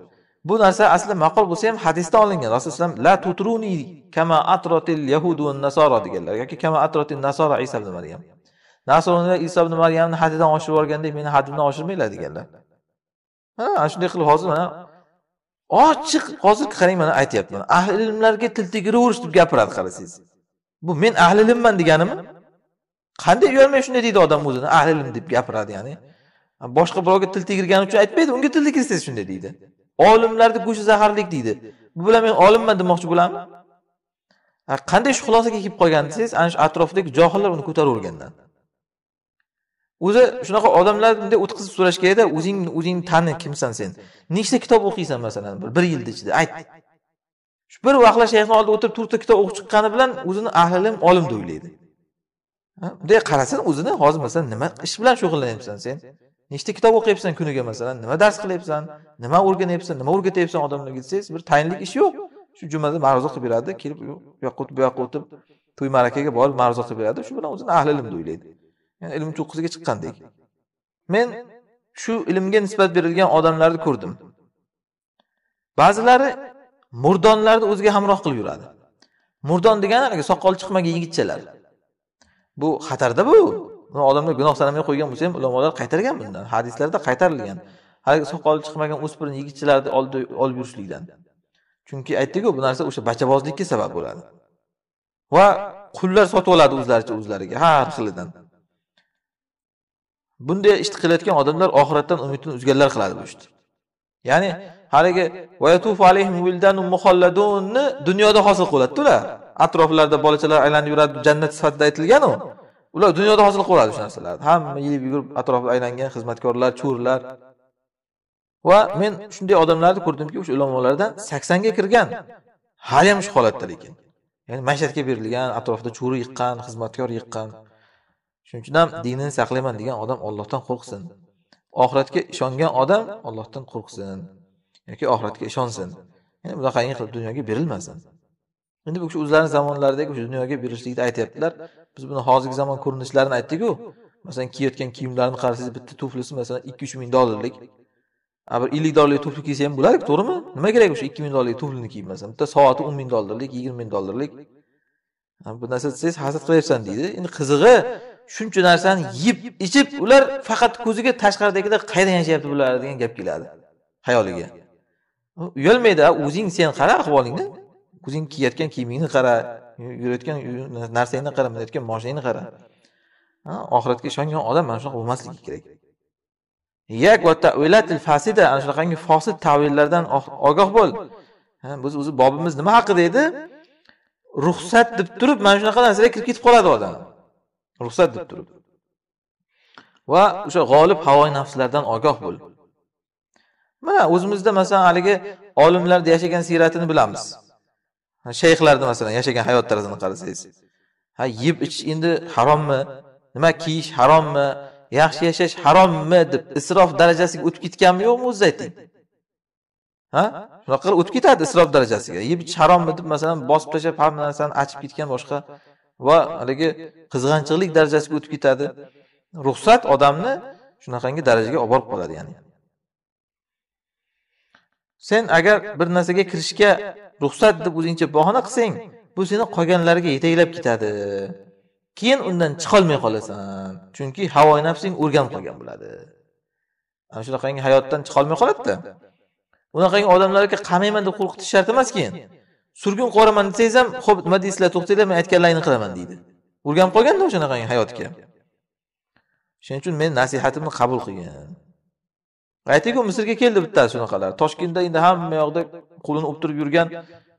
bu narsa asli maqol bo'lsa ham hadisdan olingan rasululloh la tutruni kama atrotil yahudu nasoro deganlar yoki kama atrotil nasoro iso ibn maryam nasroniylar iso ibn maryamni haddidan oshirib yuborganda meni haddimdan oshirmanglar deganlar ana shunday qilib hozir mana ochiq hozir qarang mana aytyapti ahli ilmlarga til deb gapiradi qarasangiz bu men ahli ilmman deganimi qanday uyalmay shunday deydi odam o'zini ahli ilm deb gapiradi ya'ni boshqa birovga til tegirgani uchun aytmaydi unga til tegirsangiz shunday deydi olimlarni go'shti zaharlik deydi bu bilan men olimman demoqchi bo'lamanmi qanday shu xulosaga kelib qolgan desangiz ana shu atrofdagi johillar uni ko'taravergandan o'zi shunaqa odamlar bunday o'tkazib so'rash kerakda o'zing o'zingni tani kimsan sen nechta kitob o'qiysan masalan bir yilni ichida ayt shu bir vaqtla shayxni oldida o'tirib to'rtta kitob o'qib chiqqani bilan o'zini ahli ilm olim deb o'ylaydi bunday qarasin o'zini hozir masalan nima ish bilan shug'ullanyapsan sen nechta kitob o'qiyapsan kuniga masalan nima dars qilyapsan nima o'rganyapsan nima o'rgatyapsan odamlarga desangiz bir tayinlik ish yo'q shu jumada ma'ruza qilib beradi kelib u yoqqa o'tib bu yoqqa o'tib to'y ma'rakaga borib ma'ruza qilib beradi shu bilan o'zini ahli ilm deb o'ylaydi ya'ni ilm cho'qqisiga chiqqandek men shu ilmga nisbat berilgan odamlarni ko'rdim ba'zilari murdonlarni o'ziga hamroh qilib yuradi murdon degani haligi soqol chiqmagan yigitchalar bu xatarda bu buni odamlar gunoh sanamay qo'ygan bo'lsa ham ulamolar qaytargan bundan hadislarda qaytarilgan haligi soqoli chiqmagan o'spirin yigitchalarni olib yurishlikdan chunki aytdiku bu narsa o'sha bachabozlikka sabab bo'ladi va qullar sotib oladi o'zlaricha o'zlariga har xilidan bunday ishni qilayotgan odamlar oxiratdan umidini uzganlar qiladi bu ishni ya'ni haligi muholladunni dunyoda hosil qiladida ular atroflarida bolachalar aylanib yuradi jannat sifatida aytilganu ular dunyoda hosil qiladi o'sha narsalarni hamma yeyib yugurib atrofda aylangan xizmatkorlar cho'rlar va men shunday odamlarni ko'rdimki o'sha ulamolardan saksonga kirgan hali ham shu holatda lekin ya'ni maishatga berilgan atrofida cho'ri yiqqan xizmatkor yiqqan shuning uchun ham dinini saqlayman degan odam ollohdan qo'rqsin oxiratga ishongan odam ollohdan qo'rqsin yoki oxiratga ishonsin ya'ni bunaqangi qilib dunyoga berilmasin endi bu kishi o'zlarini zamonlaridagi o'sha dunyoga berishlikni aytyaptilar biz buni hozirgi zamon ko'rinishlarini aytdikku masalan kiyayotgan kiyimlarini qarasangiz bitta tuflisi masalan ikki uch ming dollarlik a bir ellik dollarlik tufli kiysa ham bo'ladiku to'g'rimi nima kerak o'sha ikki ming dollarlik tuflini kiyib masalan bitta soati o'n ming dollarlik yigirma ming dollarlik bu narsa desangiz hasad qilyapsan deydi endi qizig'i shuncha narsani yeb ichib ular faqat ko'ziga tashqaridagilar qayerda yashayapti bular degan gap keladi xayoliga uyalmaydi o'zing sen qara ahvolingni o'zing kiyayotgan kiyimingni qara yurayotgan narsangni qara minayotgan moshinangni qara oxiratga ishongan odam mana shunaqa bo'lmasligi kerak yak va fasida ana shunaqangi fosil tavillardan ogoh bo'l biz o'zi bobimiz nima haqida edi ruxsat deb turib mana shunaqa narsaga kirib ketib qoladi odam ruxsat deb turib va o'sha g'olib havoi nafslardan ogoh bo'l mana o'zimizda masalan haligi olimlarni yashagan siyratini bilamiz shayxlarni masalan yashagan hayot tarzini qarasangiz ha yeb ichish endi harommi nima kiyish harommi yaxshi yashash harommi deb isrof darajasiga o'tib ketganmi yo'qmi o'ziz ayting ha shunaqa qilib o'tib ketadi isrof darajasiga yeb ichish harommi deb masalan bosib tashlab hamma narsani achib ketgan boshqa va haligi qizg'anchiqlik darajasiga o'tib ketadi ruxsat odamni shunaqangi darajaga olib borib qoladi ya'ni sen agar bir narsaga kirishga ruxsat deb o'zingcha bahona qilsang bu seni qolganlariga yetaklab ketadi keyin undan chiqolmay qolasan chunki havo nafsing o'rganib qolgan bo'ladi ana shunaqangi hayotdan chiqolmay qoladida unaqangi odamlarga qamayman deb qo'rqitish shart emas keyin surgun qilib yuboraman desangiz ham ho'p nima deysizlar to'xtanglar men aytganlaringni qilaman deydi o'rganib qolganda o'shanaqangi hayotga shuning uchun meni nasihatimni qabul qilgin aytayku misrga keldi bittasi shunaqalar toshkentda endi hamma yoqda qo'lini o'ptirib turib yurgan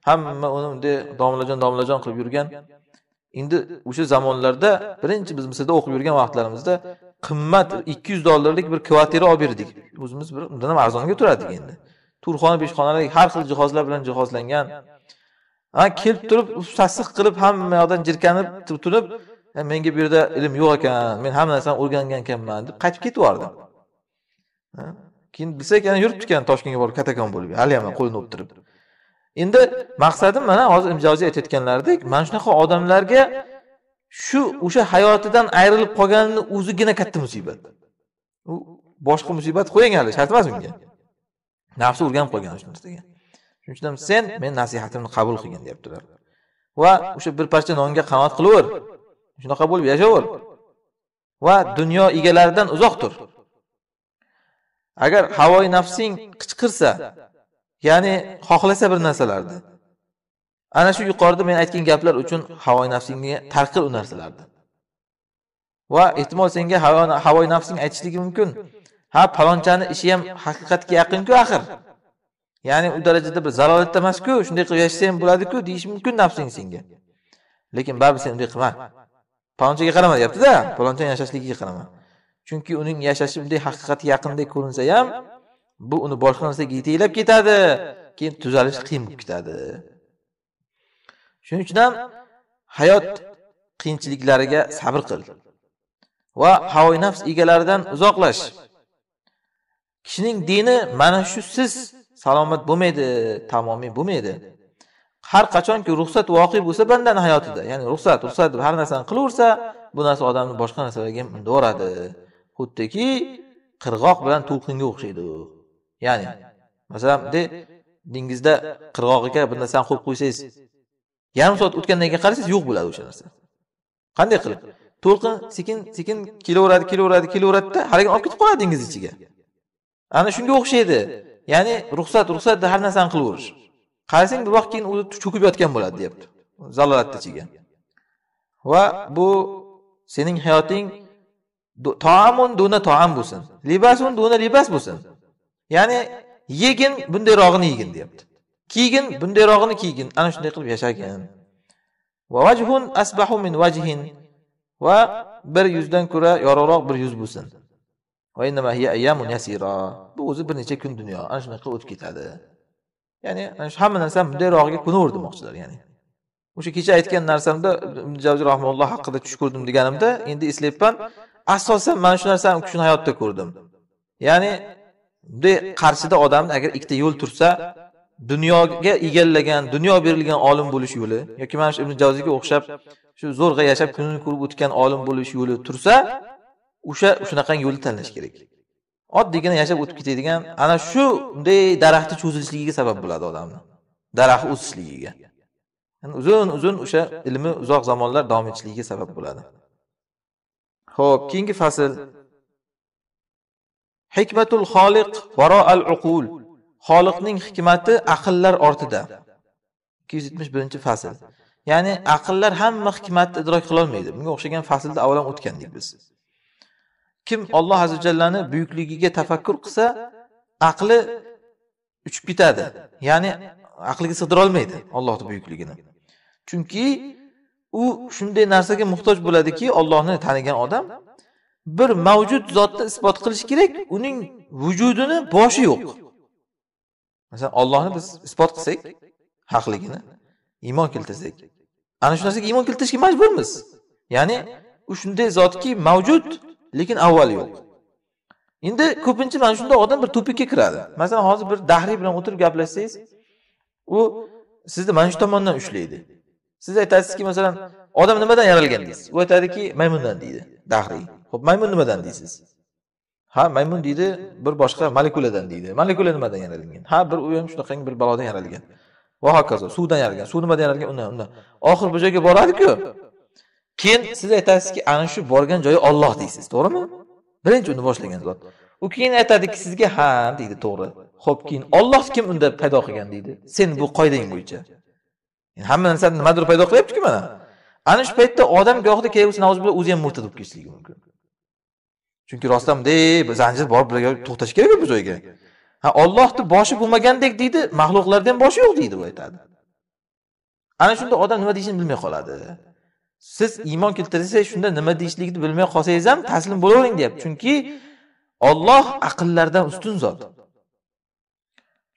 hamma uni bunday domlajon domlajon qilib yurgan endi o'sha zamonlarda birinchi biz misrda o'qib yurgan vaqtlarimizda qimmat ikki yuz dollarlik bir kvartira olib berdik o'zimiz bir undan ham arzonga turardik endi to'rxona beshxonalik har xil jihozlar bilan jihozlangan ha kelib turib sassiq qilib hamma yoqdan jirkanib turib e, menga bu yerda ilm yo'q ekan men hamma narsani o'rgangan ekanman deb qaytib ketib yubordim keyin bilsak yana yuribdikan toshkentga borib katakon bo'lib ham qo'lini o'ptirib endi maqsadim mana hozir imjozi aytayotganlaridek mana shunaqa odamlarga shu o'sha hayotidan ayrilib qolganini o'zigina katta musibat u boshqa musibat qo'ying hali shart emas unga nafsi o'rganib qolgan shu narsaga shuning uchun ham sen meni nasihatimni qabul qilgin deyaptilar va o'sha bir parcha nonga qanoat qilaver shunaqa bo'lib yashayver va dunyo egalaridan uzoq tur agar havoi nafsing qichqirsa ya'ni xohlasa bir narsalarni ana shu yuqorida men aytgan gaplar uchun havoi nafsingga qil u narsalarni va ehtimol senga havoi nafsing aytishligi mumkin ha palonchani ishi ham haqiqatga yaqinku axir ya'ni u darajada bir zalolatda emasku shunday qilib ham bo'ladiku deyishi mumkin nafsing senga lekin baribir sen unday qilma palonchaga qarama deyaptida palonchani yashashligiga qarama chunki uning yashashi bunday haqiqatga yaqindek ko'rinsa ham bu uni boshqa narsaga yetaklab ketadi keyin tuzalish qiyin bo'lib ketadi shuning uchun ham hayot qiyinchiliklariga sabr qil va havo nafs egalaridan uzoqlash kishining dini mana shu siz salomat bo'lmaydi tamomiy bo'lmaydi har qachonki ruxsat voqe bo'lsa bandani hayotida ya'ni ruxsat ruxsat har narsani qilaversa bu narsa odamni boshqa narsalarga ham undavoradi xuddiki qirg'oq bilan to'lqinga o'xshaydi u ya'ni masalan de dengizda qirg'oqqa bir narsani qo'yib qo'ysangiz yarim soat o'tgandan keyin qarasangiz yo'q bo'ladi o'sha narsa qanday qilib to'lqin sekin sekin kelaveradi kelaveradi kelaveradida haligi olib ketib qoladi dengiz ichiga ana shunga o'xshaydi ya'ni ruxsat ruxsat deb har narsani qilaverish qarasang bir vaqt keyin o'zi cho'kib yotgan bo'ladi deyapti zalolatni ichiga va bu sening hayoting taomun duna taom bo'lsin libasun duna libas bo'lsin ya'ni yegin bundayrog'ini yegin deyapti kiygin bundayrog'ini kiygin ana shunday qilib yashagin va vajhun asbahu min vajhin va bir yuzdan ko'ra yorug'roq bir yuz bo'lsin bu o'zi bir necha kun dunyo ana shunday qilib o'tib ketadi ya'ni shu hamma narsa bundayrog'iga ko'naver demoqchilar ya'ni o'sha kecha aytgan narsamda ibn javzi rahmulloh haqida tush ko'rdim deganimda endi eslayapman asosan mana shu narsani u kishini hayotda ko'rdim ya'ni bunday qarshida odamni agar ikkita yo'l tursa dunyoga egallagan dunyo berilgan olim bo'lish yo'li yoki mana shu ibn jaziga o'xshab shu zo'rg'a yashab kunini ko'rib o'tgan olim bo'lish yo'li tursa o'sha shunaqa yo'lni tanlash kerak oddiygina yashab o'tib ketadigan ana shu bunday daraxtni cho'zilishligiga sabab bo'ladi odamni daraxt o'sishligiga yani uzun uzun o'sha ilmi uzoq zamonlar davom etishligiga sabab bo'ladi Xo'p, keyingi fasl Hikmatul xoliq varo al uqul. Xoliqning hikmati aqllar ortida. 271 fasl. Ya'ni aqllar hamma hikmatni idrok qila olmaydi. Bunga o'xshagan faslda avvalam o'tgandik biz. Kim Alloh azza jallani buyukligiga tafakkur qilsa, aqli uchib ketadi. Ya'ni aqliga sig'dira olmaydi Allohning buyukligini. Chunki u shunday narsaga muhtoj bo'ladiki ollohni tanigan odam bir mavjud zotni isbot qilish kerak uning vujudini boshi yo'q masalan ollohni biz isbot qilsak haqligini iymon keltirsak ana shu narsaga iymon keltirishga majburmiz ya'ni u shunday zotki mavjud lekin avval yo'q endi ko'pincha mana shunday odam bir tupikka kiradi masalan hozir bir dahriy bilan o'tirib gaplashsangiz u sizni mana shu tomondan ushlaydi siz aytasizki masalan odam nimadan yaralgan deysiz u aytadiki maymundan deydi dahriy ho'p maymun nimadan deysiz ha maymun deydi bir boshqa molekuladan deydi molekula nimadan yaralgan ha bir u ham shunaqangi bir balodan yaralgan va hokazo suvdan yaralgan suv nimadan yaralgan undan undan oxiri bu joyga boradiku keyin siz aytasizki ana shu borgan joyi olloh deysiz to'g'rimi birinchi uni boshlagan zot u keyin aytadiki sizga ha deydi to'g'ri ho'p keyin olloh kim unda paydo qilgan deydi sen bu qoidang bo'yicha hamma narsani nimadir paydo qilyaptiku mana ana shu paytda odam gohida kelib naozbillah o'zi ham murtad bo'lib ketishligi mumkin chunki rostdan bunday zanjir bor birga to'xtash kerak bu joyga ha ollohni boshi bo'lmagandek deydi maxluqlarni ham boshi yo'q deydi u aytadi ana shunda odam nima deyishini bilmay qoladi siz iymon keltirsangiz shunda nima deyishlikni bilmay qolsangiz ham taslim bo'lavering deyapti chunki olloh aqllardan ustun zot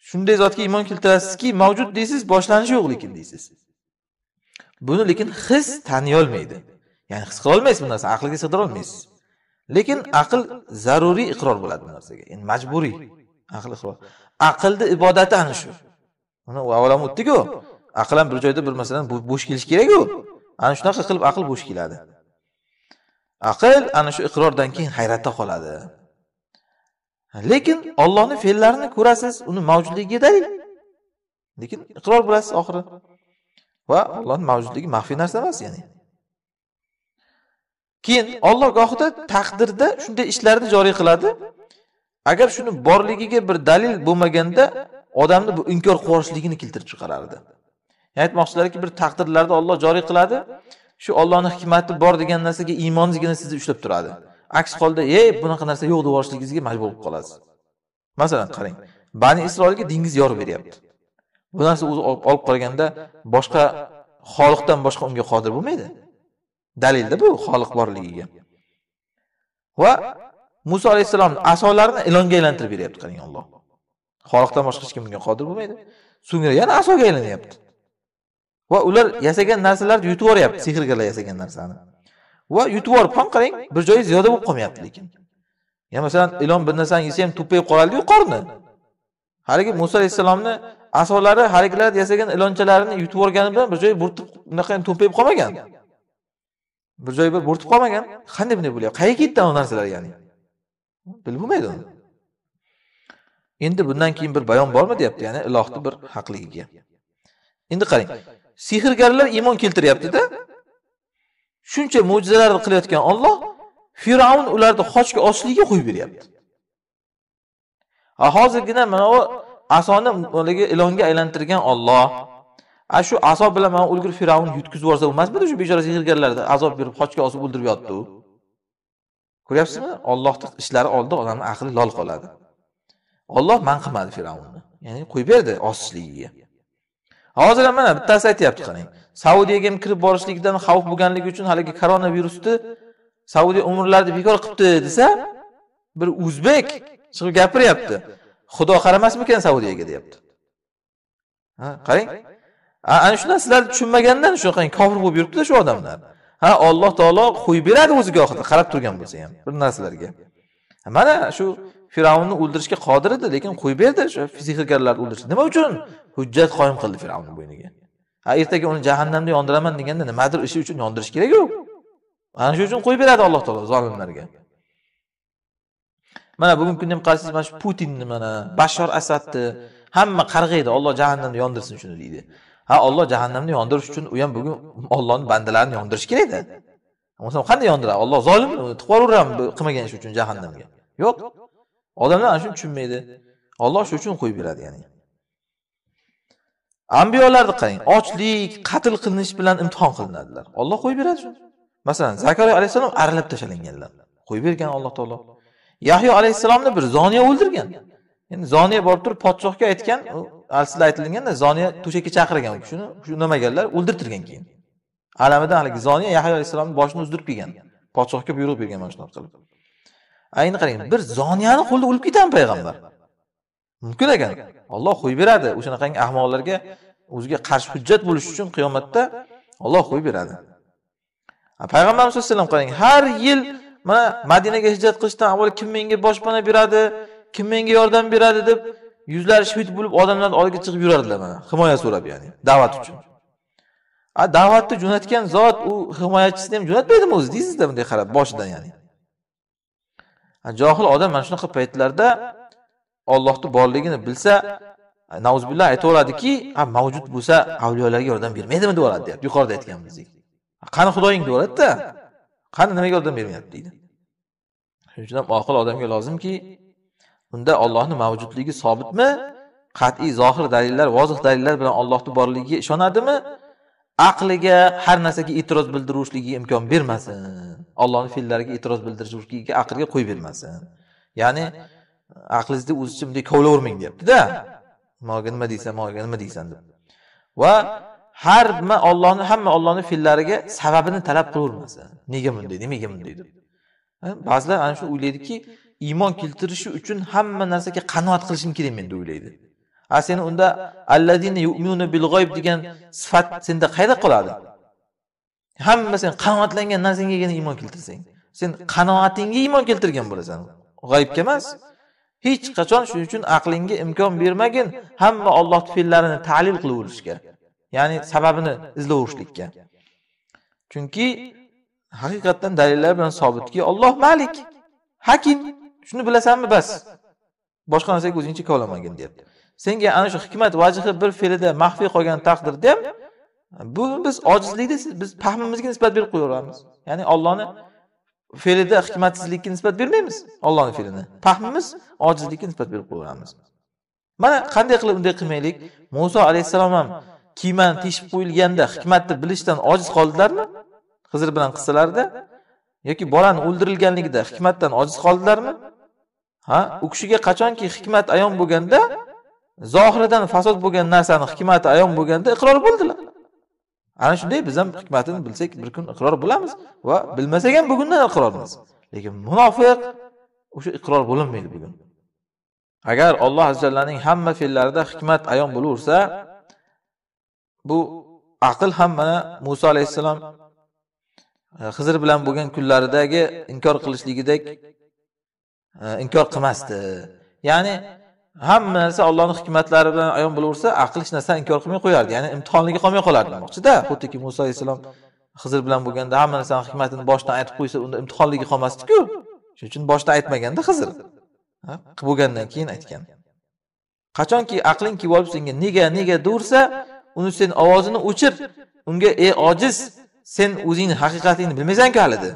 shunday zotga iymon keltirasizki mavjud deysiz boshlanishi yo'q lekin deysiz buni lekin his taniy olmaydi ya'ni his qila olmaysiz bu narsani aqlga sig'dira olmaysiz lekin aql zaruriy iqror bo'ladi bu narsaga endi majburiy aql iqror aqlni ibodati ana shu uni avvalom o'tdiku aql ham bir joyda bir masalan bo'sh kelishi kerakku ana shunaqa qilib aql bo'sh keladi aql ana shu iqrordan keyin hayratda qoladi lekin Allohning fe'llarini ko'rasiz uni mavjudligiga dalil lekin iqror bo'lasiz oxiri va Allohning mavjudligi maxfiy narsa emas ya'ni keyin Alloh gohida taqdirda shunday ishlarni joriy qiladi agar shuni borligiga bir dalil bo'lmaganda odamni bu inkor qilibyuborishligini keltirib chiqarardi aytmoqchilarki bir taqdirlarda Alloh joriy qiladi shu Allohning hikmati bor degan narsaga iymonizgina sizni ushlab turadi aks holda ey bunaqa narsa yo'q deb yuborishligingizga majbur bo'lib qolasiz masalan qarang bani isroilga dengiz yorib beryapti bu narsa o'zi olib qolganda boshqa xoliqdan boshqa unga qodir bo'lmaydi dalilda bu xoliq borligiga va muso alayhissalomni asolarini ilonga aylantirib beryapti qarang olloh xoliqdan boshqa hech kim bunga qodir bo'lmaydi so'ngra yana asoga aylanyapti va ular yasagan narsalarni yutib yuboryapti sehrgarlar yasagan narsani va yutib yuborib ham qarang bir joyi ziyoda bo'lib qolmayapti lekin ya masalan ilon bir narsani yesa ham to'payib qoladiyu qorni haligi muso alayhissalomni asolari haligilar yasagan ilonchalarini yutib yuborgani bilan bir joyi burtib unaqa to'payib qolmagan bir joyi bir bo'rtib qolmagan qanday bunday bo'lyapti qayerga ketdi u narsalar ya'ni bilib bo'lmaydi uni endi bundan keyin bir bayon bormi deyapti ya'ni ilohni bir haqligiga endi qarang sehrgarlar iymon keltiryaptida shuncha mo'jizalarni qilayotgan Alloh Fir'avn ularni xochga ochligiga qo'yib beryapti. hozirgina mana u asoni nimaga ilonga aylantirgan Alloh a shu aso bilan mana ulgur Fir'avn yutkizib yuborsa bo'lmasmidi shu bechora sehrgarlarda azob berib xochga osib o'ldirib yotdi u. Ko'ryapsizmi? Allohning ishlari oldida odamning aqli lol qoladi. Alloh man qilmadi Fir'avnni. Ya'ni qo'yib berdi osishligiga. hozir ham mana bittasi aytyapti qarang saudiyaga ham kirib borishlikdan xavf bo'lganligi uchun haligi koronavirusni saudiya umrlarni bekor qilibdi desa bir o'zbek chiqib gapiryapti xudo qaramasmikan saudiyaga deyapti ha qarang ana shu narsalarni tushunmagandan qarang kofir bo'lib yuribdida shu odamlar ha alloh taolo qo'yib beradi o'zi gohida qarab turgan bo'lsa ham bir narsalarga mana shu fir'avnni o'ldirishga qodir edi lekin qo'yib berdi o'sha sehrgarlarni o'ldirishni nima uchun hujjat qoyim qildi fir'avnni bo'yniga a ertaga uni jahannamda yondiraman deganda nimadir ishi uchun yondirish kerak-ku. ana shu uchun qo'yib beradi alloh taolo zolimlarga mana bugungi kunda ham qarasangiz mana shu putinni mana bashor asadni hamma qarg'aydi olloh jahannamni yondirsin shuni deydi ha olloh jahannamni yondirish uchun u ham bugun ollohni bandalarini yondirishi kerakda bo'lmasam qanday yondiradi olloh zolimmi tiqib yuboraveramiz qilmagan ishi uchun jahannamga yo'q odamlar ana shuni tushunmaydi olloh shu uchun qo'yib beradi ya'ni ambiyolarni qarang ochlik qatl qilinish bilan imtihon qilinadilar olloh qo'yib beradi shuni masalan zakariya alayhissalom aralab tashlanganlar qo'yib bergan alloh taolo yahyo alayhissalomni bir zoniya o'ldirgan endi zoniya borib turib podshohga aytgan sizlar aytilganda zoniya to'shakka chaqirgan u kishini unamaganlar o'ldirtirgan keyin alamidan haligi zoniya yahyo alayhissalomni boshini uzdirib kelgan podshohga buyruq bergan mana shunaqa qilib ayni qarang bir zoniyani qo'lida o'lib ketadimi payg'ambar mumkin ekan olloh qo'yib beradi o'shanaqangi ahmoqlarga o'ziga qarshi hujjat bo'lishi uchun qiyomatda olloh qo'yib beradi payg'ambarimiz sallallohu alayhi vasallam qarang har yil mana madinaga hijrat qilishdan avval kim menga boshpana beradi kim menga yordam beradi deb yuzlari shvit bo'lib odamlarni oldiga chiqib yurardilar mana himoya so'rab ya'ni da'vat uchun a da'vatni jo'natgan zot u himoyachisini ham jo'natmaydimi o'zi deysizda bunday qarab boshidan ya'ni johil odam mana shunaqa paytlarda ollohni borligini bilsa nauzubillah aytaveradiki a mavjud bo'lsa avliyolarga yordam bermaydimi oladi deyapti yuqorida aytganimizdek qani xudoying deyveradida qani nimaga yordam bermayapti deydi shuning uchun ham oqil odamga lozimki unda Allohning mavjudligi sobitmi qat'iy zohir dalillar vozih dalillar bilan Allohning borligiga ishonadimi aqliga har narsaga e'tiroz bildirishligiga imkon bermasin ollohni fe'llariga e'tiroz bildirishligiga aqlga qo'yib bermasin ya'ni aqlingizni o'zicha bunday kovlavermang deyaptida moga nima deysan moga nima deysan deb va har nima ollohni hamma ollohni fe'llariga sababini talab qilavermasin nega bunday nimaga bunday deb ba'zilar ana shu o'ylaydiki iymon keltirishi uchun hamma narsaga qanoat qilishim kerak men deb o'ylaydi a seni unda allazina yu'minuna bil g'oyb degan sifat senda qayerda qoladi hamma sen qanoatlangan narsangagina iymon keltirsang sen qanoatingga iymon keltirgan bo'lasan g'oyibga emas hech qachon shuning uchun aqlingga imkon bermagin hamma ollohni fe'llarini ta'lil qilaverishga ya'ni sababini izlaverishlikka chunki haqiqatdan dalillar bilan sobitki olloh malik hakim shuni bilasanmi bas boshqa narsaga o'zingcha kovlamagin deyapti senga ana shu hikmat vajhi bir fe'lida maxfiy qolgan taqdirda ham bu biz ojizlikni biz fahmimizga nisbat berib qo'yaveramiz ya'ni ollohni fe'lida hikmatsizlikka nisbat bermaymiz ollohni fe'lini fahmimiz ojizlikka nisbat berib qo'yaveramiz mana qanday qilib unday qilmaylik muso alayhissalom ham kiymani teshib qo'yilganda hikmatni bilishdan ojiz qoldilarmi hizr bilan qissalarida yoki bolani o'ldirilganligida hikmatdan ojiz qoldilarmi ha u kishiga qachonki hikmat ayon bo'lganda zohiridan fasod bo'lgan narsani hikmati ayon bo'lganda iqror bo'ldilar ana shunday biz ham hikmatini bilsak bir kun iqror bo'lamiz va bilmasak ham bugundan iqrormiz lekin munofiq o'sha iqror bo'linmaydi bugun agar alloh azu hamma fe'llarida hikmat ayon bo'laversa bu aql ham mana muso alayhissalom e, xizr bilan bo'lgan kunlaridagi inkor qilishligidek e, inkor qilmasdi ya'ni hammasi ollohni hikmatlari bilan ayon bo'laversa aql hech narsani inkor qilmay qo'yardi ya'ni imtihonligi qolmay qolardi demoqchida xuddiki muso alayhissalom hizr bilan bo'lganda hamma narsani hikmatini boshidan aytib qo'ysa unda imtihonligi qolmasdiku shuning uchun boshidan aytmaganda hizr bo'lgandan keyin aytgan qachonki aqling kelib olib senga nega nega deyversa uni sen ovozini o'chir unga ey ojiz sen o'zingni haqiqatingni bilmaysanku hali de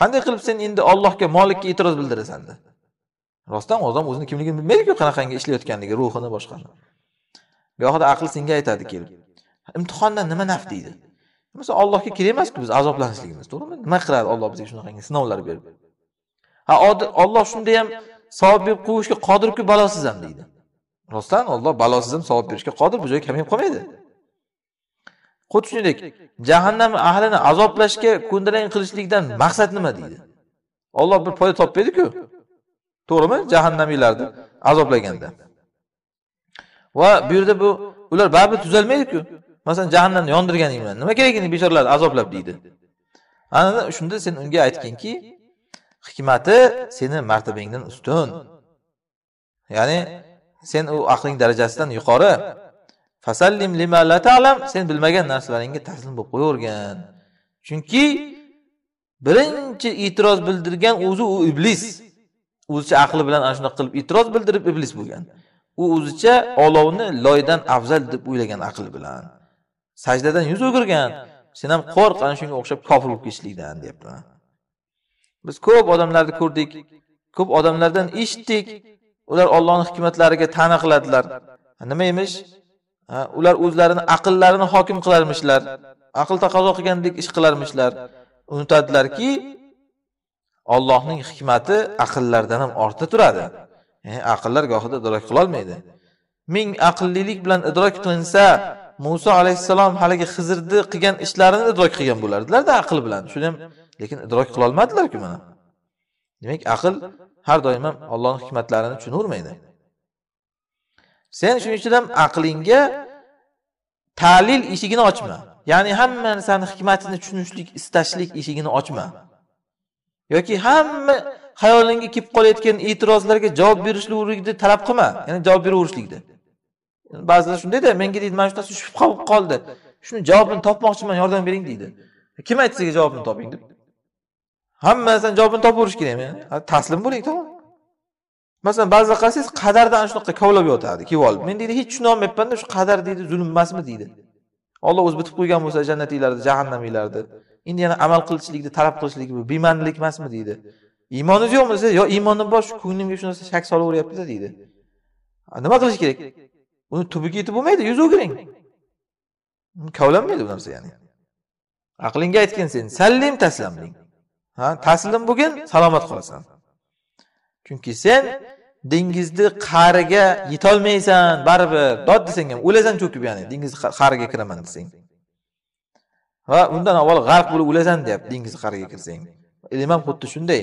qanday qilib sen endi ollohga molikka e'tiroz bildirasanda rostdan odam o'zini kimligini bilmaydiku qanaqangi ishlayotganligi ruhini boshqani gohida aql senga aytadi kelib imtihondan nima naf deydi masalan allohga kerak emasku biz azoblanishligimiz to'g'rimi nima qiladi olloh bizga shunaqangi sinovlar berib ha olloh shunda ham savob berib qo'yishga qodirku balosiz ham deydi rostdan olloh balosiz ham savob berishga qodir bu joyi kamayib qolmaydi xuddi shuningdek jahannam ahlini azoblashga ko'ndalang qilishlikdan maqsad nima deydi olloh bir foyda topmaydiku to'g'rimi jahannamiylarni azoblaganda va bu yerda bu ular baribir tuzalmaydiku masalan jahannamni yondirganing bilan nima kerak endi bechoralarni azoblab deydi ana shunda sen unga aytginki hikmati seni martabangdan ustun ya'ni sen u aqling darajasidan yuqori fasallim lima la ta'lam sen bilmagan narsalaringga taslim bo'lib qo'yavergin chunki birinchi e'tiroz bildirgan o'zi u iblis o'zicha aqli bilan ana shunaqa qilib e'tiroz bildirib iblis bo'lgan u o'zicha olovni loydan afzal deb o'ylagan aqli bilan sajdadan yuz o'girgan sen ham qo'rq ana shunga o'xshab kofir bo'lib ketishlikdan deyapti biz ko'p odamlarni ko'rdik ko'p odamlardan eshitdik ular ollohni hikmatlariga ta'na qiladilar nima emish ular o'zlarini aqllarini hokim qilarmishlar aql taqozo qilgandek ish qilarmishlar unutadilarki Allohning hikmati aqllardan ham ortda turadi. Ya'ni eh, aqllar gohida idrok qila olmaydi. Ming aqllilik bilan idrok qilinsa, Musa alayhissalom haligi Xizirni qilgan ishlarini idrok qilgan bo'lardilar-da aql bilan. Shuni ham lekin idrok qila olmadilar-ku mana. Demak, aql har doim ham Allohning hikmatlarini tushunavermaydi. Sen shuning uchun ham aqlingga ta'lil eshigini ochma. Ya'ni hamma narsani hikmatini tushunishlik, istashlik eshigini ochma. yoki hamma xayolingga kelib qolayotgan e'tirozlarga javob berishlikni talab qilma ya'ni javob beraverishlikni ba'zilar shundayda menga deydi mana shu narsa shubha bo'lib qoldi shuni javobini topmoqchiman yordam bering deydi kim aytdi sizga javobini toping deb hamma narsani javobini topaverish kerak yani taslim bo'ling tamom masalan ba'zilar qarasangiz qadarni ana shunaqa kovlab yotadi kelib olib men deydi hech tushuna olmayapmanda shu qadar deydi zulm emasmi deydi olloh o'zi bitib qo'ygan bo'lsa jannatinglarni jahannamiylarni endi yana amal qilishlikni talab qilishlik bu bemanlik emasmi deydi iymoniz yo'qmi desa yo iymonim bor shu ko'nglimga shu narsa shak solaveryaptida deydi nima qilish kerak uni tubiga yetib bo'lmaydi yuz o'giring kavlanmaydi bu narsa ya'ni aqlingga aytgin sen sallim taslamling ha taslim bo'lgin salomat qolasan chunki sen dengizni qa'riga yetolmaysan baribir dod desang ham o'lasan cho'kib ya'ni dengiz qa'riga kiraman desang va undan avval g'arq bo'lib o'lasan deyapti dengiz qariga kirsang ilm ham xuddi shunday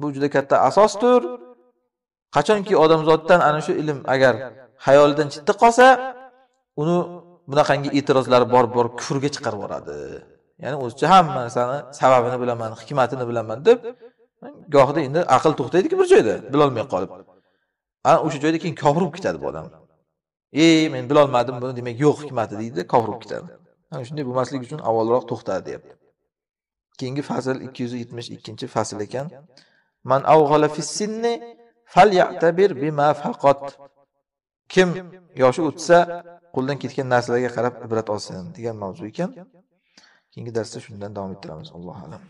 bu juda katta asosdir qachonki odamzoddan ana shu ilm agar hayolidan chetda qolsa uni bunaqangi e'tirozlari bor bor kufrga chiqarib yuboradi ya'ni o'zicha hamma narsani sababini bilaman hikmatini bilaman deb gohida endi aql to'xtaydiku bir joyda bilolmay qolib ana o'sha joyda keyin kofir bo'lib ketadi bu odam ey men bilolmadim buni demak yo'q hikmati deydi kofir bo'lib ketadi ana shunday bo'lmaslik uchun avvalroq to'xta deyapti keyingi fasl ikki yuz yetmish ikkinchi fasl ekan man fissinni fal ya'tabir bima faqat kim yoshi o'tsa qo'ldan ketgan narsalarga qarab ibrat olsin degan mavzu ekan keyingi darsda shundan davom ettiramiz allohu alam